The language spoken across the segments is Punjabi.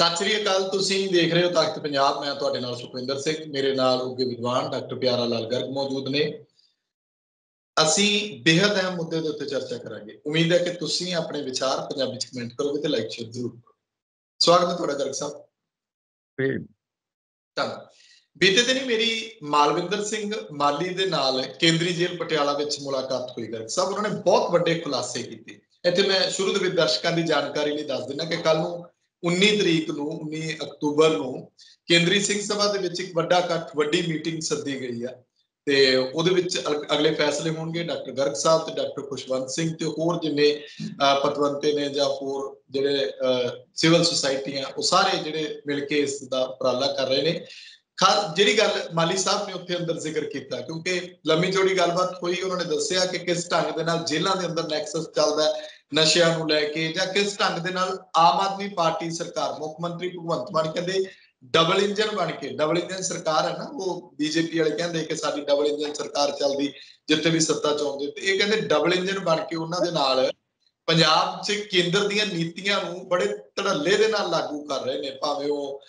ਸਤਿ ਸ੍ਰੀ ਅਕਾਲ ਤੁਸੀਂ ਦੇਖ ਰਹੇ ਹੋ ਤਖਤ ਪੰਜਾਬ ਮੈਂ ਤੁਹਾਡੇ ਨਾਲ ਸੁਖਵਿੰਦਰ ਸਿੰਘ ਮੇਰੇ ਨਾਲ ਉੱਗੇ ਵਿਦਵਾਨ ਡਾਕਟਰ ਪਿਆਰਾ ਲਾਲ ਗਰਗ ਮੌਜੂਦ ਨੇ ਅਸੀਂ ਬਿਹਤ ਅਹਿਮ ਮੁੱਦੇ ਦੇ ਉੱਤੇ ਚਰਚਾ ਕਰਾਂਗੇ ਉਮੀਦ ਹੈ ਕਿ ਤੁਸੀਂ ਆਪਣੇ ਵਿਚਾਰ ਪੰਜਾਬੀ ਚ ਕਮੈਂਟ ਕਰੋਗੇ ਤੇ ਲਾਈਕ ਸ਼ੇਅਰ ਜ਼ਰੂਰ ਕਰੋ ਸਵਾਗਤ ਹੈ ਤੁਹਾਡਾ ਗਰਗ ਸਾਹਿਬ ਜੀ ਤਾਂ ਬੀਤੇ ਦਿਨੀ ਮੇਰੀ ਮਾਲਵਿੰਦਰ ਸਿੰਘ ਮਾਲੀ ਦੇ ਨਾਲ ਕੇਂਦਰੀ ਜੇਲ੍ਹ ਪਟਿਆਲਾ ਵਿੱਚ ਮੁਲਾਕਾਤ ਹੋਈ ਗਰਗ ਸਾਹਿਬ ਉਹਨਾਂ ਨੇ ਬਹੁਤ ਵੱਡੇ ਖੁਲਾਸੇ ਕੀਤੇ ਇੱਥੇ ਮੈਂ ਸ਼ੁਰੂ ਦੇ ਵਿੱਚ ਦਰਸ਼ਕਾਂ ਦੀ ਜਾਣਕਾਰੀ ਲਈ ਦੱਸ ਦਿੰਦਾ ਕਿ ਕੱਲ ਨੂੰ 19 ਤਰੀਕ ਨੂੰ 19 ਅਕਤੂਬਰ ਨੂੰ ਕੇਂਦਰੀ ਸਿੰਘ ਸਭਾ ਦੇ ਵਿੱਚ ਇੱਕ ਵੱਡਾ ਇਕੱਠ ਵੱਡੀ ਮੀਟਿੰਗ ਸੱਦੀ ਗਈ ਆ ਤੇ ਉਹਦੇ ਵਿੱਚ ਅਗਲੇ ਫੈਸਲੇ ਹੋਣਗੇ ਡਾਕਟਰ ਗਰਗ ਸਾਹਿਬ ਤੇ ਡਾਕਟਰ ਖੁਸ਼ਵੰਤ ਸਿੰਘ ਤੇ ਹੋਰ ਜਿੰਨੇ ਪਤਵੰਤੇ ਨੇ ਜਾਂ ਹੋਰ ਜਿਹੜੇ ਸਿਵਲ ਸੁਸਾਇਟੀਆਂ ਉਹ ਸਾਰੇ ਜਿਹੜੇ ਮਿਲ ਕੇ ਇਸ ਦਾ ਉਪਰਾਲਾ ਕਰ ਰਹੇ ਨੇ ਖਾਸ ਜਿਹੜੀ ਗੱਲ ਮਾਲੀ ਸਾਹਿਬ ਨੇ ਉੱਥੇ ਅੰਦਰ ਜ਼ਿਕਰ ਕੀਤਾ ਕਿਉਂਕਿ ਲੰਮੀ ਚੌੜੀ ਗੱਲਬਾਤ ਹੋਈ ਉਹਨਾਂ ਨੇ ਦੱਸਿਆ ਕਿ ਕਿਸ ਢੰਗ ਦੇ ਨਾਲ ਜੇਲ੍ਹਾਂ ਦੇ ਅੰਦਰ ਨੈਕਸਸ ਚੱਲਦਾ ਹੈ ਨਸ਼ਿਆਂ ਨੂੰ ਲੈ ਕੇ ਜਾਂ ਕਿਸ ਢੰਗ ਦੇ ਨਾਲ ਆਮ ਆਦਮੀ ਪਾਰਟੀ ਸਰਕਾਰ ਮੁੱਖ ਮੰਤਰੀ ਭਗਵੰਤ ਮਾਨ ਕਹਿੰਦੇ ਡਬਲ ਇੰਜਨ ਬਣ ਕੇ ਡਬਲ ਇੰਜਨ ਸਰਕਾਰ ਹੈ ਨਾ ਉਹ ਬੀਜੇਪੀ ਵਾਲੇ ਕਹਿੰਦੇ ਕਿ ਸਾਡੀ ਡਬਲ ਇੰਜਨ ਸਰਕਾਰ ਚੱਲਦੀ ਜਿੱਥੇ ਵੀ ਸੱਤਾ ਚ ਆਉਂਦੇ ਤੇ ਇਹ ਕਹਿੰਦੇ ਡਬਲ ਇੰਜਨ ਬਣ ਕੇ ਉਹਨਾਂ ਦੇ ਨਾਲ ਪੰਜਾਬ 'ਚ ਕੇਂਦਰ ਦੀਆਂ ਨੀਤੀਆਂ ਨੂੰ ਬੜੇ ਧੜੱਲੇ ਦੇ ਨਾਲ ਲਾਗੂ ਕਰ ਰਹੇ ਨੇ ਭਾਵੇਂ ਉਹ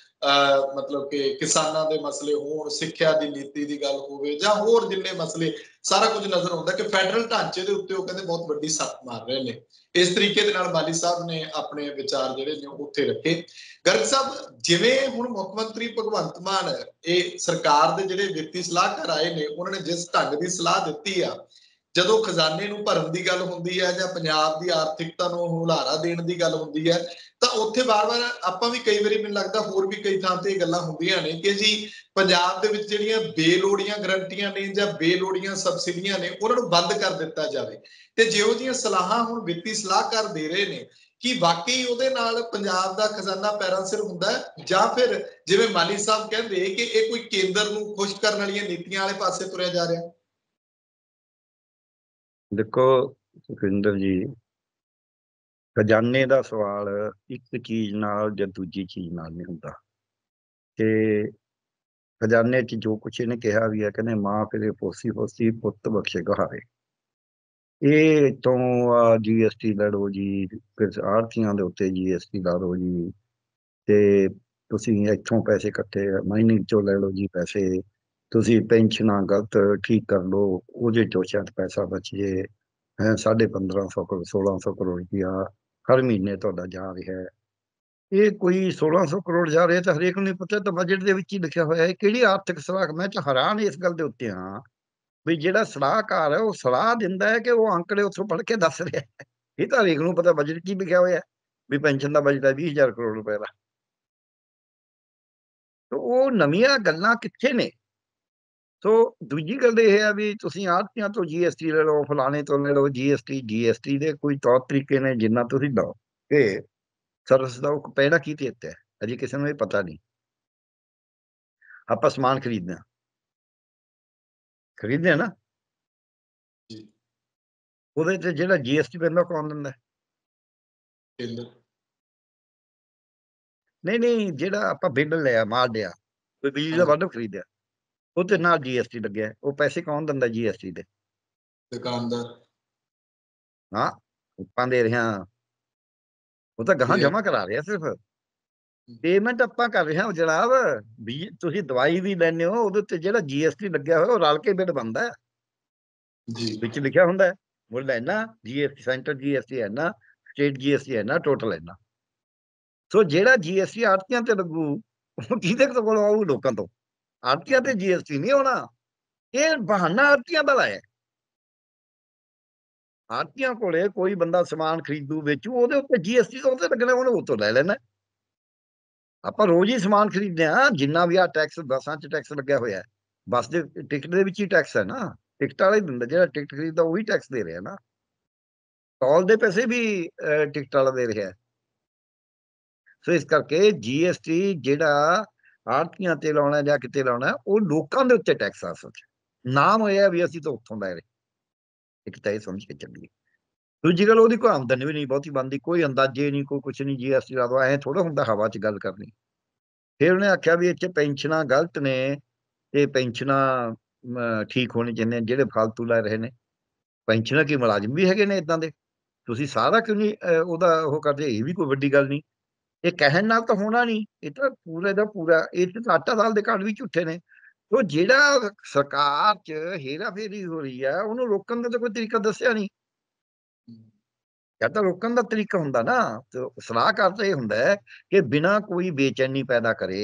ਮਤਲਬ ਕਿ ਕਿਸਾਨਾਂ ਦੇ ਮਸਲੇ ਹੋਣ ਸਿੱਖਿਆ ਦੀ ਨੀਤੀ ਦੀ ਗੱਲ ਹੋਵੇ ਜਾਂ ਹੋਰ ਜਿੰਨੇ ਮਸਲੇ ਸਾਰਾ ਕੁਝ ਨਜ਼ਰ ਆਉਂਦਾ ਕਿ ਫੈਡਰਲ ਢਾਂਚੇ ਦੇ ਉੱਤੇ ਉਹ ਕਹਿੰਦੇ ਬਹੁਤ ਵੱਡੀ ਸੱਟ ਮਾਰ ਰਹੇ ਨੇ ਇਸ ਤਰੀਕੇ ਦੇ ਨਾਲ ਬਾਲੀ ਸਾਹਿਬ ਨੇ ਆਪਣੇ ਵਿਚਾਰ ਜਿਹੜੇ ਨੇ ਉੱਥੇ ਰੱਖੇ ਗਰਗ ਸਾਹਿਬ ਜਿਵੇਂ ਹੁਣ ਮੁੱਖ ਮੰਤਰੀ ਭਗਵੰਤ ਮਾਨ ਇਹ ਸਰਕਾਰ ਦੇ ਜਿਹੜੇ ਵਿੱਤੀ ਸਲਾਹਕਾਰ ਆਏ ਨੇ ਉਹਨਾਂ ਨੇ ਜਿਸ ਢੰਗ ਦੀ ਸਲਾਹ ਦਿੱਤੀ ਆ ਜਦੋਂ ਖਜ਼ਾਨੇ ਨੂੰ ਭਰਨ ਦੀ ਗੱਲ ਹੁੰਦੀ ਹੈ ਜਾਂ ਪੰਜਾਬ ਦੀ ਆਰਥਿਕਤਾ ਨੂੰ ਹੁਲਾਰਾ ਦੇਣ ਦੀ ਗੱਲ ਹੁੰਦੀ ਹੈ ਤਾਂ ਉੱਥੇ ਵਾਰ-ਵਾਰ ਆਪਾਂ ਵੀ ਕਈ ਵਾਰੀ ਮੈਨੂੰ ਲੱਗਦਾ ਹੋਰ ਵੀ ਕਈ ਥਾਂ ਤੇ ਇਹ ਗੱਲਾਂ ਹੁੰਦੀਆਂ ਨੇ ਕਿ ਜੀ ਪੰਜਾਬ ਦੇ ਵਿੱਚ ਜਿਹੜੀਆਂ ਬੇਲੋੜੀਆਂ ਗਰੰਟੀਆਂ ਨੇ ਜਾਂ ਬੇਲੋੜੀਆਂ ਸਬਸਿਡੀਆਂ ਨੇ ਉਹਨਾਂ ਨੂੰ ਬੰਦ ਕਰ ਦਿੱਤਾ ਜਾਵੇ ਤੇ ਜਿਉਂ ਜੀਆਂ ਸਲਾਹਾਂ ਹੁਣ ਵਿੱਤੀ ਸਲਾਹਕਾਰ ਦੇ ਰਹੇ ਨੇ ਕਿ ਵਾਕਈ ਉਹਦੇ ਨਾਲ ਪੰਜਾਬ ਦਾ ਖਜ਼ਾਨਾ ਪੈਰਾਂ ਸਿਰ ਹੁੰਦਾ ਜਾਂ ਫਿਰ ਜਿਵੇਂ ਮਾਲੀ ਸਾਹਿਬ ਕਹਿੰਦੇ ਕਿ ਇਹ ਕੋਈ ਕੇਂਦਰ ਨੂੰ ਖੁਸ਼ ਕਰਨ ਵਾਲੀਆਂ ਨੀਤੀਆਂ ਵਾਲੇ ਪਾਸੇ ਤੁਰਿਆ ਜਾ ਰਿਹਾ ਹੈ ਦੇਖੋ ਸੁਖਿੰਦਰ ਜੀ ਖਜ਼ਾਨੇ ਦਾ ਸਵਾਲ ਇੱਕ ਚੀਜ਼ ਨਾਲ ਜਾਂ ਦੂਜੀ ਚੀਜ਼ ਨਾਲ ਨਹੀਂ ਹੁੰਦਾ ਤੇ ਖਜ਼ਾਨੇ 'ਚ ਜੋ ਕੁਛ ਇਹਨੇ ਕਿਹਾ ਵੀ ਹੈ ਕਹਿੰਦੇ ਮਾਂ ਫਿਰੇ ਪੋਸੀ ਪੋਸੀ ਪੁੱਤ ਬਖਸ਼ੇ ਗਹਾਰੇ ਇਹ ਤੋਂ ਜੀਐਸਟੀ ਲੜੋ ਜੀ ਫਿਰ ਆਰਥੀਆਂ ਦੇ ਉੱਤੇ ਜੀਐਸਟੀ ਲੜੋ ਜੀ ਤੇ ਤੁਸੀਂ ਇੱਥੋਂ ਪੈਸੇ ਇਕੱਠੇ ਮਾਈਨਿੰਗ ਚੋਂ ਲੈ ਲਓ ਜੀ ਪੈਸੇ ਤੁਸੀਂ ਪੈਨਸ਼ਨਾਂ ਗਲਤ ਠੀਕ ਕਰ ਲਓ ਉਹਦੇ ਚੋਂ ਸ਼ਾਇਦ ਪੈਸਾ ਬਚੇ ਹੈ 1550 ਕਰੋੜ 1600 ਕਰੋੜ ਰੁਪਇਆ ਹਰ ਮਹੀਨੇ ਤੁਹਾਡਾ ਜਾ ਰਿਹਾ ਹੈ ਇਹ ਕੋਈ 1600 ਕਰੋੜ ਜਾ ਰਿਹਾ ਤਾਂ ਹਰੇਕ ਨੂੰ ਨਹੀਂ ਪਤਾ ਤਾਂ ਬਜਟ ਦੇ ਵਿੱਚ ਹੀ ਲਿਖਿਆ ਹੋਇਆ ਹੈ ਕਿਹੜੀ ਆਰਥਿਕ ਸਲਾਹ ਮੈਂ ਤਾਂ ਹੈਰਾਨ ਇਸ ਗੱਲ ਦੇ ਉੱਤੇ ਹਾਂ ਵੀ ਜਿਹੜਾ ਸਲਾਹਕਾਰ ਹੈ ਉਹ ਸਲਾਹ ਦਿੰਦਾ ਹੈ ਕਿ ਉਹ ਅੰਕੜੇ ਉੱਥੋਂ ਪੜ ਕੇ ਦੱਸ ਰਿਹਾ ਹੈ ਇਹ ਤਾਂ ਹਰੇਕ ਨੂੰ ਪਤਾ ਬਜਟ ਕੀ ਲਿਖਿਆ ਹੋਇਆ ਵੀ ਪੈਨਸ਼ਨ ਦਾ ਬਜਟ ਹੈ 20000 ਕਰੋੜ ਰੁਪਏ ਦਾ ਤਾਂ ਉਹ ਨਵੀਆਂ ਗੱਲਾਂ ਕਿੱਥੇ ਨੇ ਸੋ ਦੂਜੀ ਗੱਲ ਇਹ ਹੈ ਵੀ ਤੁਸੀਂ ਆੜਤੀਆਂ ਤੋਂ ਜੀਐਸਟੀ ਲੈ ਲਓ ਫਲਾਣੇ ਤੋਂ ਲੈ ਲਓ ਜੀਐਸਟੀ ਜੀਐਸਟੀ ਦੇ ਕੋਈ ਤੌਰ ਤਰੀਕੇ ਨੇ ਜਿੰਨਾ ਤੁਸੀਂ ਲਓ ਕਿ ਸਰਵਿਸ ਦਾ ਉਹ ਪਹਿਲਾ ਕੀ ਦਿੱਤਾ ਹੈ ਅਜੇ ਕਿਸੇ ਨੂੰ ਇਹ ਪਤਾ ਨਹੀਂ ਆਪਾਂ ਸਮਾਨ ਖਰੀਦਣਾ ਖਰੀਦਦੇ ਨਾ ਉਹਦੇ ਤੇ ਜਿਹੜਾ ਜੀਐਸਟੀ ਪੈਂਦਾ ਕੌਣ ਦਿੰਦਾ ਨਹੀਂ ਨਹੀਂ ਜਿਹੜਾ ਆਪਾਂ ਬਿੱਲ ਲਿਆ ਮਾਲ ਲਿਆ ਕੋਈ ਬਿਜਲੀ ਦਾ ਵਾਧਾ ਖਰੀਦਿਆ ਉਹਦੇ ਨਾਲ ਜੀਐਸਟੀ ਲੱਗਿਆ ਉਹ ਪੈਸੇ ਕੌਣ ਦਿੰਦਾ ਜੀਐਸਟੀ ਦੇ ਦੁਕਾਨਦਾਰ ਹਾਂ ਉਪਾਂ ਦੇ ਰਿਹਾ ਉਹ ਤਾਂ ਗਾਹਾਂ ਜਮਾ ਕਰਾ ਰਿਹਾ ਸਿਰਫ ਪੇਮੈਂਟ ਆਪਾਂ ਕਰ ਰਹੇ ਹਾਂ ਜਨਾਬ ਵੀ ਤੁਸੀਂ ਦਵਾਈ ਵੀ ਲੈਣੇ ਹੋ ਉਹਦੇ ਉੱਤੇ ਜਿਹੜਾ ਜੀਐਸਟੀ ਲੱਗਿਆ ਹੋਇਆ ਉਹ ਰਲ ਕੇ ਬਿੱਲ ਬਣਦਾ ਜੀ ਵਿੱਚ ਲਿਖਿਆ ਹੁੰਦਾ ਹੈ ਮੁੱਲ ਲੈਣਾ ਜੀਐਸਟੀ ਸੈਂਟਰ ਜੀਐਸਟੀ ਹੈ ਨਾ ਸਟੇਟ ਜੀਐਸਟੀ ਹੈ ਨਾ ਟੋਟਲ ਹੈ ਨਾ ਸੋ ਜਿਹੜਾ ਜੀਐਸਟੀ ਆੜਤੀਆਂ ਤੇ ਲੱਗੂ ਉਹ ਕਿਹਦੇ ਕੋਲੋਂ ਆਉਂਦਾ ਲੋਕਾਂ ਤੋਂ ਆਰਤੀਆਂ ਤੇ ਜੀਐਸਟੀ ਨਹੀਂ ਹੋਣਾ ਇਹ ਬਹਾਨਾ ਆਰਤੀਆਂ ਦਾ ਲਾਇਆ ਆਰਤੀਆਂ ਕੋਲੇ ਕੋਈ ਬੰਦਾ ਸਮਾਨ ਖਰੀਦੂ ਵੇਚੂ ਉਹਦੇ ਉੱਤੇ ਜੀਐਸਟੀ ਤੋਂ ਤੇ ਲੱਗਣਾ ਉਹਨੇ ਉਹ ਤੋਂ ਲੈ ਲੈਣਾ ਆਪਾਂ ਰੋਜ਼ ਹੀ ਸਮਾਨ ਖਰੀਦਦੇ ਆ ਜਿੰਨਾ ਵੀ ਆ ਟੈਕਸ ਬੱਸਾਂ 'ਚ ਟੈਕਸ ਲੱਗਿਆ ਹੋਇਆ ਬੱਸ ਦੇ ਟਿਕਟ ਦੇ ਵਿੱਚ ਹੀ ਟੈਕਸ ਹੈ ਨਾ ਟਿਕਟ ਵਾਲੇ ਦਿੰਦਾ ਜਿਹੜਾ ਟਿਕਟ ਖਰੀਦਦਾ ਉਹੀ ਟੈਕਸ ਦੇ ਰਿਹਾ ਨਾ ਟੋਲ ਦੇ ਪੈਸੇ ਵੀ ਟਿਕਟ ਵਾਲਾ ਦੇ ਰਿਹਾ ਸੋ ਇਸ ਕਰਕੇ ਜੀਐਸਟੀ ਜਿਹੜਾ ਆੜਤੀਆਂ ਤੇ ਲਾਉਣਾ ਜਾਂ ਕਿਤੇ ਲਾਉਣਾ ਉਹ ਲੋਕਾਂ ਦੇ ਉੱਤੇ ਟੈਕਸ ਆ ਸੋਚ ਨਾਮ ਹੋਇਆ ਵੀ ਅਸੀਂ ਤਾਂ ਉੱਥੋਂ ਦਾ ਰਹੇ ਇੱਕ ਤਾਂ ਇਹ ਸਮਝ ਕੇ ਚੱਲੀਏ ਦੂਜੀ ਗੱਲ ਉਹਦੀ ਕੋਈ ਆਮਦਨ ਵੀ ਨਹੀਂ ਬਹੁਤੀ ਬੰਦੀ ਕੋਈ ਅੰਦਾਜ਼ੇ ਨਹੀਂ ਕੋਈ ਕੁਛ ਨਹੀਂ ਜੀਐਸਟੀ ਲਾ ਦੋ ਐ ਥੋੜਾ ਹੁੰਦਾ ਹਵਾ 'ਚ ਗੱਲ ਕਰਨੀ ਫਿਰ ਉਹਨੇ ਆਖਿਆ ਵੀ ਇੱਥੇ ਪੈਨਸ਼ਨਾਂ ਗਲਤ ਨੇ ਤੇ ਪੈਨਸ਼ਨਾਂ ਠੀਕ ਹੋਣੀ ਚਾਹੀਦੀਆਂ ਜਿਹੜੇ ਫालतू ਲੈ ਰਹੇ ਨੇ ਪੈਨਸ਼ਨਾਂ ਕੀ ਮੁਲਾਜ਼ਮ ਵੀ ਹੈਗੇ ਨੇ ਇਦਾਂ ਦੇ ਤੁਸੀਂ ਸਾਰਾ ਕਿਉਂ ਨਹੀਂ ਉਹਦਾ ਉਹ ਕਰਦੇ ਇਹ ਵੀ ਕੋਈ ਵੱਡੀ ਗੱਲ ਨਹੀਂ ਇਹ ਕਹਿਣ ਨਾਲ ਤਾਂ ਹੋਣਾ ਨਹੀਂ ਇਹ ਤਾਂ ਪੂਰੇ ਦਾ ਪੂਰਾ ਇਹ ਤਾਂ 8 ਸਾਲ ਦੇ ਕਾਲ ਵੀ ਝੂਠੇ ਨੇ ਉਹ ਜਿਹੜਾ ਸਰਕਾਰ 'ਚ ਹੀਰਾ ਫੇਰੀ ਹੋ ਰਹੀ ਆ ਉਹਨੂੰ ਰੋਕਣ ਦਾ ਤਾਂ ਕੋਈ ਤਰੀਕਾ ਦੱਸਿਆ ਨਹੀਂ ਜਾਂ ਤਾਂ ਰੋਕਣ ਦਾ ਤਰੀਕਾ ਹੁੰਦਾ ਨਾ ਸਲਾਹਕਾਰ ਤਾਂ ਇਹ ਹੁੰਦਾ ਕਿ ਬਿਨਾ ਕੋਈ ਬੇਚੈਨੀ ਪੈਦਾ ਕਰੇ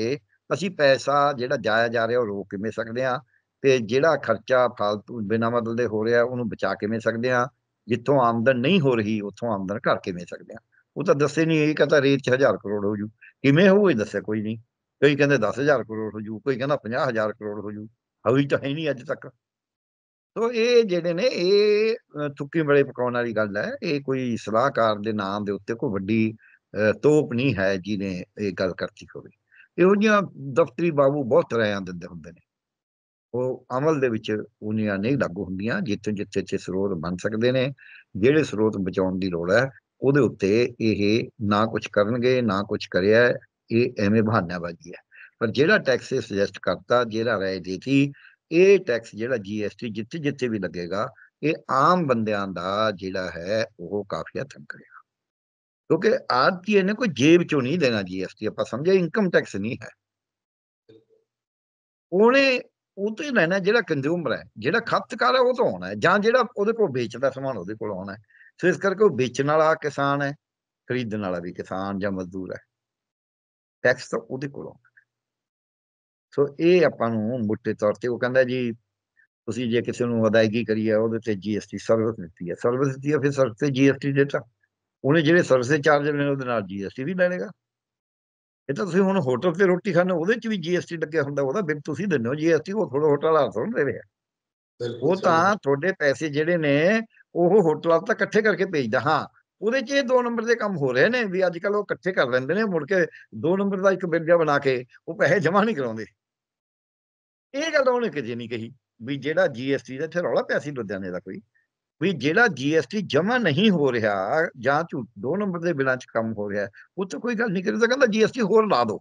ਅਸੀਂ ਪੈਸਾ ਜਿਹੜਾ ਜਾਇਆ ਜਾ ਰਿਹਾ ਉਹ ਰੋਕ ਕਿਵੇਂ ਸਕਦੇ ਆ ਤੇ ਜਿਹੜਾ ਖਰਚਾ ਫालतू ਬਿਨਾ ਮਤਲਬ ਦੇ ਹੋ ਰਿਹਾ ਉਹਨੂੰ ਬਚਾ ਕਿਵੇਂ ਸਕਦੇ ਆ ਜਿੱਥੋਂ ਆਮਦਨ ਨਹੀਂ ਹੋ ਰਹੀ ਉੱਥੋਂ ਆਮਦਨ ਕਰ ਕਿਵੇਂ ਸਕਦੇ ਆ ਉਹ ਤਾਂ ਦੱਸੇ ਨਹੀਂ ਇਹ ਕਹਿੰਦਾ ਰੇਤ 'ਚ 1000 ਕਰੋੜ ਹੋ ਜੂ ਕਿਵੇਂ ਹੋਊ ਇਹ ਦੱਸਿਆ ਕੋਈ ਨਹੀਂ ਕੋਈ ਕਹਿੰਦੇ 10000 ਕਰੋੜ ਹੋ ਜੂ ਕੋਈ ਕਹਿੰਦਾ 50000 ਕਰੋੜ ਹੋ ਜੂ ਹਵੀ ਤਾਂ ਹੈ ਨਹੀਂ ਅੱਜ ਤੱਕ ਸੋ ਇਹ ਜਿਹੜੇ ਨੇ ਇਹ ਥੁੱਕੀ ਬੜੇ ਪਕਾਉਣ ਵਾਲੀ ਗੱਲ ਹੈ ਇਹ ਕੋਈ ਸਲਾਹਕਾਰ ਦੇ ਨਾਮ ਦੇ ਉੱਤੇ ਕੋਈ ਵੱਡੀ ਤੋਪ ਨਹੀਂ ਹੈ ਜਿਹਨੇ ਇਹ ਗੱਲ ਕਰਤੀ ਹੋਵੇ ਇਹੋ ਜਿਹਾ ਦਫਤਰੀ ਬਾਬੂ ਬਹੁਤ ਰਾਇਆਂ ਦਿੰਦੇ ਹੁੰਦੇ ਨੇ ਉਹ ਅਮਲ ਦੇ ਵਿੱਚ ਉਹਨੀਆਂ ਨਹੀਂ ਲੱਗੂ ਹੁੰਦੀਆਂ ਜਿੱਥੇ ਜਿੱਥੇ ਚ ਸਰੋਤ ਬਣ ਸਕਦੇ ਨੇ ਜਿਹੜੇ ਸਰੋਤ ਬਚਾਉਣ ਦੀ ਲੋੜ ਹੈ ਉਹਦੇ ਉੱਤੇ ਇਹ ਨਾ ਕੁਝ ਕਰਨਗੇ ਨਾ ਕੁਝ ਕਰਿਆ ਇਹ ਐਵੇਂ ਬਹਾਨਾਬਾਜ਼ੀ ਹੈ ਪਰ ਜਿਹੜਾ ਟੈਕਸ ਇਹ ਸੁਜੈਸਟ ਕਰਤਾ ਜਿਹੜਾ ਰਾਏ ਦਿੱਤੀ ਇਹ ਟੈਕਸ ਜਿਹੜਾ ਜੀਐਸਟੀ ਜਿੱਥੇ ਜਿੱਥੇ ਵੀ ਲੱਗੇਗਾ ਇਹ ਆਮ ਬੰਦਿਆਂ ਦਾ ਜਿਹੜਾ ਹੈ ਉਹ ਕਾਫੀ ਹੱਥ ਕਰੇਗਾ ਕਿਉਂਕਿ ਆਰਟੀਏ ਇਹਨੇ ਕੋਈ ਜੇਬ ਚੋਂ ਨਹੀਂ ਦੇਣਾ ਜੀਐਸਟੀ ਆਪਾਂ ਸਮਝਿਆ ਇਨਕਮ ਟੈਕਸ ਨਹੀਂ ਹੈ ਉਹਨੇ ਉਹ ਤੇ ਲੈਣਾ ਜਿਹੜਾ ਕੰਜ਼ਿਊਮਰ ਹੈ ਜਿਹੜਾ ਖਪਤਕਾਰ ਹੈ ਉਹ ਤੋਂ ਆਉਣਾ ਹੈ ਜਾਂ ਜਿਹੜਾ ਉਹਦੇ ਕੋਲ ਵੇਚਦਾ ਸਮਾਨ ਉਹਦੇ ਕੋਲ ਆਉਣਾ ਹੈ ਸੋ ਇਸ ਕਰਕੇ ਉਹ ਵੇਚਣ ਵਾਲਾ ਕਿਸਾਨ ਹੈ ਖਰੀਦਣ ਵਾਲਾ ਵੀ ਕਿਸਾਨ ਜਾਂ ਮਜ਼ਦੂਰ ਹੈ ਟੈਕਸ ਤਾਂ ਉਹਦੇ ਕੋਲ ਸੋ ਇਹ ਆਪਾਂ ਨੂੰ ਮੁੱਟੇ ਤੌਰ ਤੇ ਉਹ ਕਹਿੰਦਾ ਜੀ ਤੁਸੀਂ ਜੇ ਕਿਸੇ ਨੂੰ ਅਦਾਇਗੀ ਕਰੀ ਹੈ ਉਹਦੇ ਤੇ ਜੀਐਸਟੀ ਸਰਵਿਸ ਦਿੱਤੀ ਹੈ ਸਰਵਿਸ ਦਿੱਤੀ ਹੈ ਫਿਰ ਸਰਵਿਸ ਤੇ ਜੀਐਸਟੀ ਦਿੱਤਾ ਉਹਨੇ ਜਿਹੜੇ ਸਰਵਿਸ ਚਾਰਜ ਲੈਣੇ ਉਹਦੇ ਨਾਲ ਜੀਐਸਟੀ ਵੀ ਲੈਣੇਗਾ ਇਹ ਤਾਂ ਤੁਸੀਂ ਹੁਣ ਹੋਟਲ ਤੇ ਰੋਟੀ ਖਾਣੇ ਉਹਦੇ ਚ ਵੀ ਜੀਐਸਟੀ ਲੱਗਿਆ ਹੁੰਦਾ ਉਹਦਾ ਬਿੱਲ ਤੁਸੀਂ ਦਿੰਦੇ ਹੋ ਜੀਐਸਟੀ ਉਹ ਥੋੜਾ ਹੋਟਲ ਵਾਲਾ ਥੋੜਾ ਦੇ ਰਿਹਾ ਉਹ ਤਾਂ ਤੁਹਾਡੇ ਪੈਸੇ ਜਿਹੜੇ ਨੇ ਉਹ ਹੋਟਲਾਂ ਤੱਕ ਇਕੱਠੇ ਕਰਕੇ ਭੇਜਦਾ ਹਾਂ ਉਹਦੇ 'ਚ ਇਹ ਦੋ ਨੰਬਰ ਦੇ ਕੰਮ ਹੋ ਰਹੇ ਨੇ ਵੀ ਅੱਜ ਕੱਲ ਉਹ ਇਕੱਠੇ ਕਰ ਲੈਂਦੇ ਨੇ ਮੁੜ ਕੇ ਦੋ ਨੰਬਰ ਦਾ ਇੱਕ ਬਿੱਲ ਜਿਹਾ ਬਣਾ ਕੇ ਉਹ ਪੈਸੇ ਜਮ੍ਹਾਂ ਨਹੀਂ ਕਰਾਉਂਦੇ ਇਹ ਗੱਲ ਉਹਨੇ ਕਿਤੇ ਨਹੀਂ ਕਹੀ ਵੀ ਜਿਹੜਾ ਜੀਐਸਟੀ ਦਾ ਇੱਥੇ ਰੌਲਾ ਪਿਆ ਸੀ ਲੁਧਿਆਣੇ ਦਾ ਕੋਈ ਵੀ ਜਿਹੜਾ ਜੀਐਸਟੀ ਜਮ੍ਹਾਂ ਨਹੀਂ ਹੋ ਰਿਹਾ ਜਾਂ ਝੂਠ ਦੋ ਨੰਬਰ ਦੇ ਬਿਲਾਂ 'ਚ ਕੰਮ ਹੋ ਰਿਹਾ ਉਹ ਤਾਂ ਕੋਈ ਗੱਲ ਨਹੀਂ ਕਰੀ ਤਾਂ ਕਹਿੰਦਾ ਜੀਐਸਟੀ ਹੋਰ ਲਾ ਦਿਓ